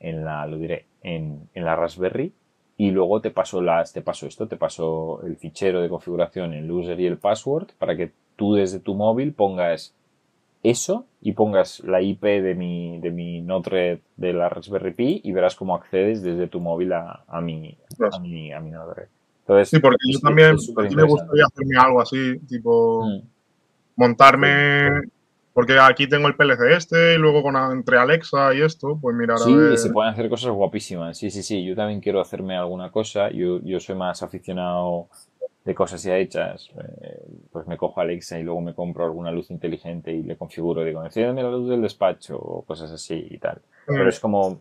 en la, lo diré, en, en, la Raspberry y luego te paso las, te paso esto, te paso el fichero de configuración, el user y el password para que tú desde tu móvil pongas eso y pongas la IP de mi, de mi Node-RED de la Raspberry Pi y verás cómo accedes desde tu móvil a, mi, a mi, a mi Node-RED sí, porque yo también me gustaría hacerme algo así, tipo mm. montarme, porque aquí tengo el PLC este y luego con, entre Alexa y esto, pues mirar sí, a ver. se pueden hacer cosas guapísimas. Sí, sí, sí, yo también quiero hacerme alguna cosa. Yo, soy más aficionado de cosas ya hechas. Eh, pues me cojo Alexa y luego me compro alguna luz inteligente y le configuro, digo, enciéndeme la luz del despacho o cosas así y tal. Pero es como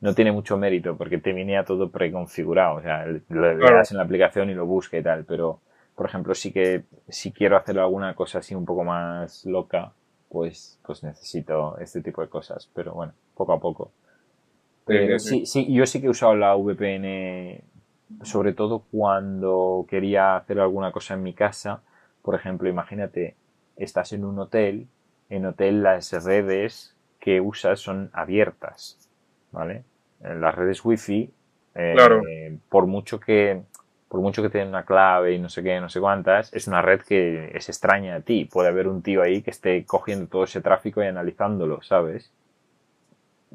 no tiene mucho mérito porque te venía todo preconfigurado. O sea, lo das en la aplicación y lo busca y tal. Pero, por ejemplo, sí que si quiero hacer alguna cosa así un poco más loca, pues, pues necesito este tipo de cosas. Pero bueno, poco a poco. Pero eh, sí, sí, yo sí que he usado la VPN, sobre todo cuando quería hacer alguna cosa en mi casa. Por ejemplo, imagínate, estás en un hotel, en hotel las redes que usas son abiertas. ¿vale? En las redes wifi, fi eh, por mucho que por mucho que una clave y no sé qué, no sé cuántas, es una red que es extraña a ti. Puede haber un tío ahí que esté cogiendo todo ese tráfico y analizándolo, ¿sabes?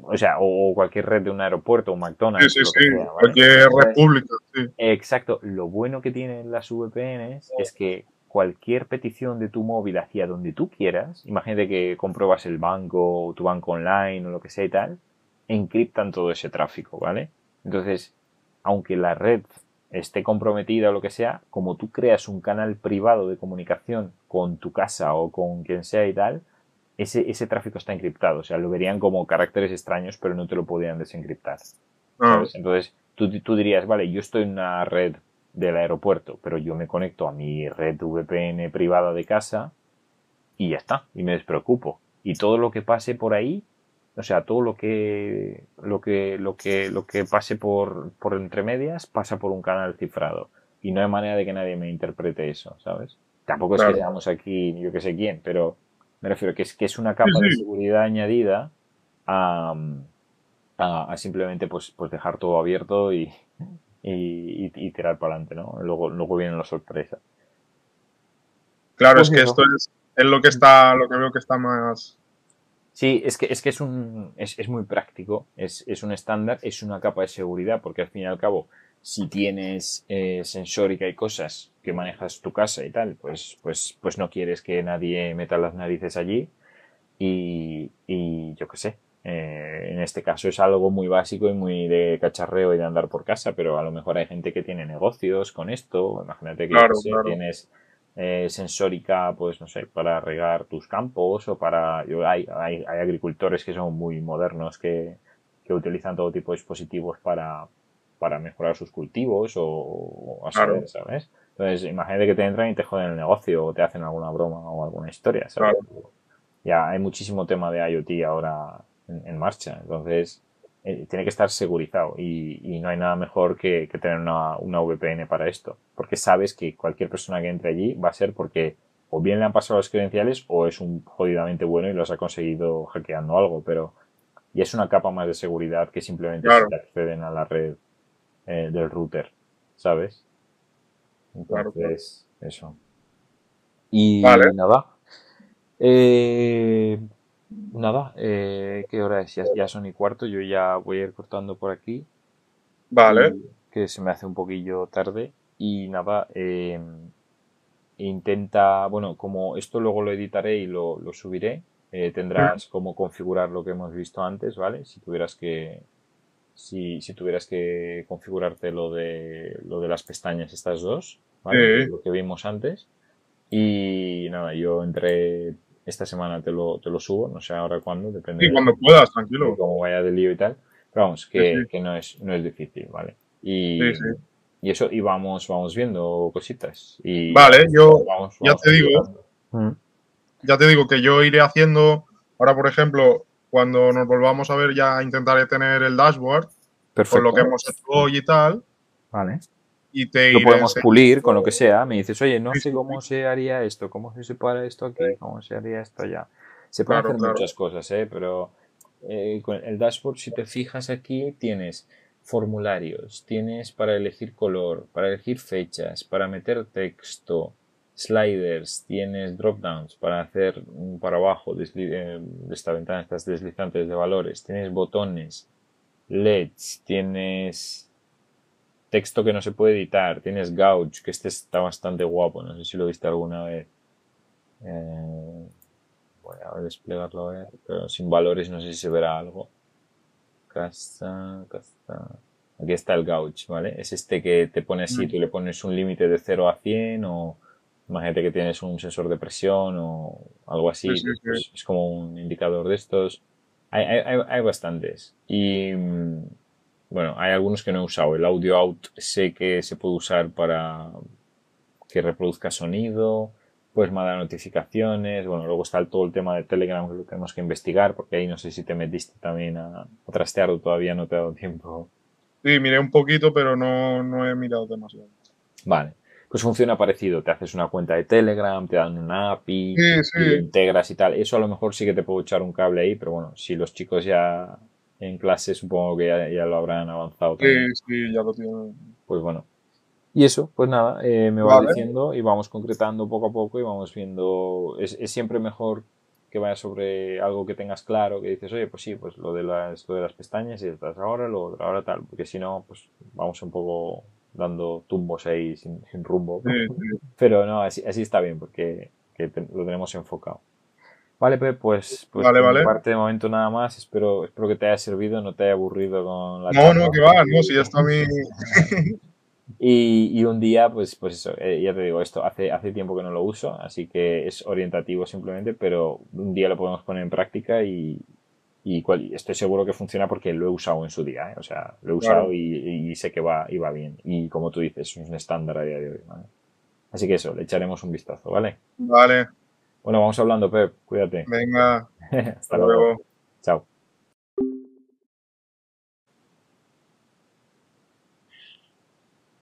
O sea, o, cualquier red de un aeropuerto, un McDonald's. Sí, sí, cualquier república, Exacto. Lo bueno que tienen las VPNs es que cualquier petición de tu móvil hacia donde tú quieras, imagínate que compruebas el banco, tu banco online o lo que sea y tal, encriptan todo ese tráfico, ¿vale? Entonces, aunque la red esté comprometida o lo que sea, como tú creas un canal privado de comunicación con tu casa o con quien sea y tal, ese, ese tráfico está encriptado. O sea, lo verían como caracteres extraños, pero no te lo podrían desencriptar. Ah. Entonces, tú, tú dirías, vale, yo estoy en una red del aeropuerto, pero yo me conecto a mi red VPN privada de casa y ya está, y me despreocupo. Y todo lo que pase por ahí o sea, todo lo que lo que lo que lo que pase por por entre medias pasa por un canal cifrado y no hay manera de que nadie me interprete eso, ¿sabes? Tampoco es que seamos aquí yo que sé quién, pero me refiero que es que es una capa de seguridad añadida a, simplemente pues pues dejar todo abierto y, y, tirar para adelante, ¿no? Luego luego vienen las sorpresas. Claro, es que esto es, es lo que está lo que veo que está más Sí, es que es, que es, un, es, es muy práctico, es, es, un estándar, es una capa de seguridad, porque al fin y al cabo, si tienes eh, y cosas que manejas tu casa y tal, pues, pues, pues no quieres que nadie meta las narices allí y, y yo qué sé. Eh, en este caso es algo muy básico y muy de cacharreo y de andar por casa, pero a lo mejor hay gente que tiene negocios con esto. Imagínate que tienes eh, sensórica, pues no sé, para regar tus campos o para... hay, hay, agricultores que son muy modernos que, utilizan todo tipo de dispositivos para, para mejorar sus cultivos o, así, ¿sabes? Entonces, imagínate que te entran y te joden el negocio o te hacen alguna broma o alguna historia, ¿sabes? Ya hay muchísimo tema de IoT ahora en marcha, entonces eh, tiene que estar segurizado y, no hay nada mejor que, tener una, VPN para esto, porque sabes que cualquier persona que entre allí va a ser porque o bien le han pasado las credenciales o es un jodidamente bueno y los ha conseguido hackeando algo, pero y es una capa más de seguridad que simplemente acceden a la red eh, del router, ¿sabes? Entonces, eso. Y nada. Eh, Nada, eh, ¿qué hora es? Ya, son y cuarto, yo ya voy a ir cortando por aquí. Vale. Que se me hace un poquillo tarde. Y nada, em, intenta, bueno, como esto luego lo editaré y lo, subiré, eh, tendrás como configurar lo que hemos visto antes, ¿vale? Si tuvieras que, si, tuvieras que configurarte lo de, lo de las pestañas, estas dos, ¿vale? Lo que vimos antes. Y nada, yo entré esta semana te lo, te lo subo, no sé ahora cuándo, depende. Sí, cuando puedas, tranquilo. Como vaya del lío y tal. Pero vamos, que, no, es, no es difícil, ¿vale? Y, y eso, y vamos, vamos viendo cositas. vale, yo ya te digo, mm. ya te digo que yo iré haciendo, ahora por ejemplo, cuando nos volvamos a ver ya intentaré tener el dashboard, Perfecto. con lo que hemos hecho hoy y tal. Vale y lo podemos pulir con lo que sea. Me dices, oye, no sé cómo se haría esto, cómo se separa esto aquí, cómo se haría esto allá. Se pueden hacer muchas cosas, ¿eh? pero eh, con el dashboard, si te fijas aquí, tienes formularios, tienes para elegir color, para elegir fechas, para meter texto, sliders, tienes dropdowns para hacer mm, para abajo, eh, de esta ventana, estas deslizantes de valores, tienes botones, LEDs, tienes texto que no se puede editar, tienes Gauch, que este está bastante guapo, no sé si lo viste alguna vez. Eh, voy a desplegarlo a ver, pero sin valores no sé si se verá algo. Casa, casa. Aquí está el Gauch, ¿vale? Es este que te pone así, mm. tú le pones un límite de 0 a 100 o imagínate que tienes un sensor de presión o algo así, pues, es como un indicador de estos. Hay, hay, hay, hay bastantes. Y mm, bueno, hay algunos que no he usado. El audio out sé que se puede usar para que reproduzca sonido, puedes mandar notificaciones. Bueno, luego está todo el tema de Telegram que lo tenemos que investigar, porque ahí no sé si te metiste también a, a trastearlo, todavía no te ha dado tiempo. Sí, miré un poquito, pero no, no he mirado demasiado. Vale pues funciona parecido. Te haces una cuenta de Telegram, te dan un API, integras y tal. Eso a lo mejor sí que te puedo echar un cable ahí, pero bueno, si los chicos ya en clase supongo que ya, lo habrán avanzado. Sí, sí, ya lo tienen. Pues bueno. Y eso, pues nada, eh, me va diciendo y vamos concretando poco a poco y vamos viendo. Es, es, siempre mejor que vayas sobre algo que tengas claro, que dices, oye, pues sí, pues lo de las, de las pestañas y estás ahora, lo otro ahora tal, porque si no, pues vamos un poco dando tumbos ahí sin, rumbo. Pero no, así, así está bien, porque que lo tenemos enfocado. Vale, pues, pues de momento nada más. Espero, espero que te haya servido, no te haya aburrido con la. No, no, que va, no, si ya está mi. y, y, un día, pues, pues eso, eh, ya te digo, esto hace, hace tiempo que no lo uso, así que es orientativo simplemente, pero un día lo podemos poner en práctica y, y estoy seguro que funciona porque lo he usado en su día, eh. o sea, lo he usado y, sé que va, y va bien. Y como tú dices, es un estándar a día de hoy. ¿vale? Así que eso, le echaremos un vistazo, ¿vale? Vale. Bueno, vamos hablando, Pep. Cuídate. Venga. Hasta, luego.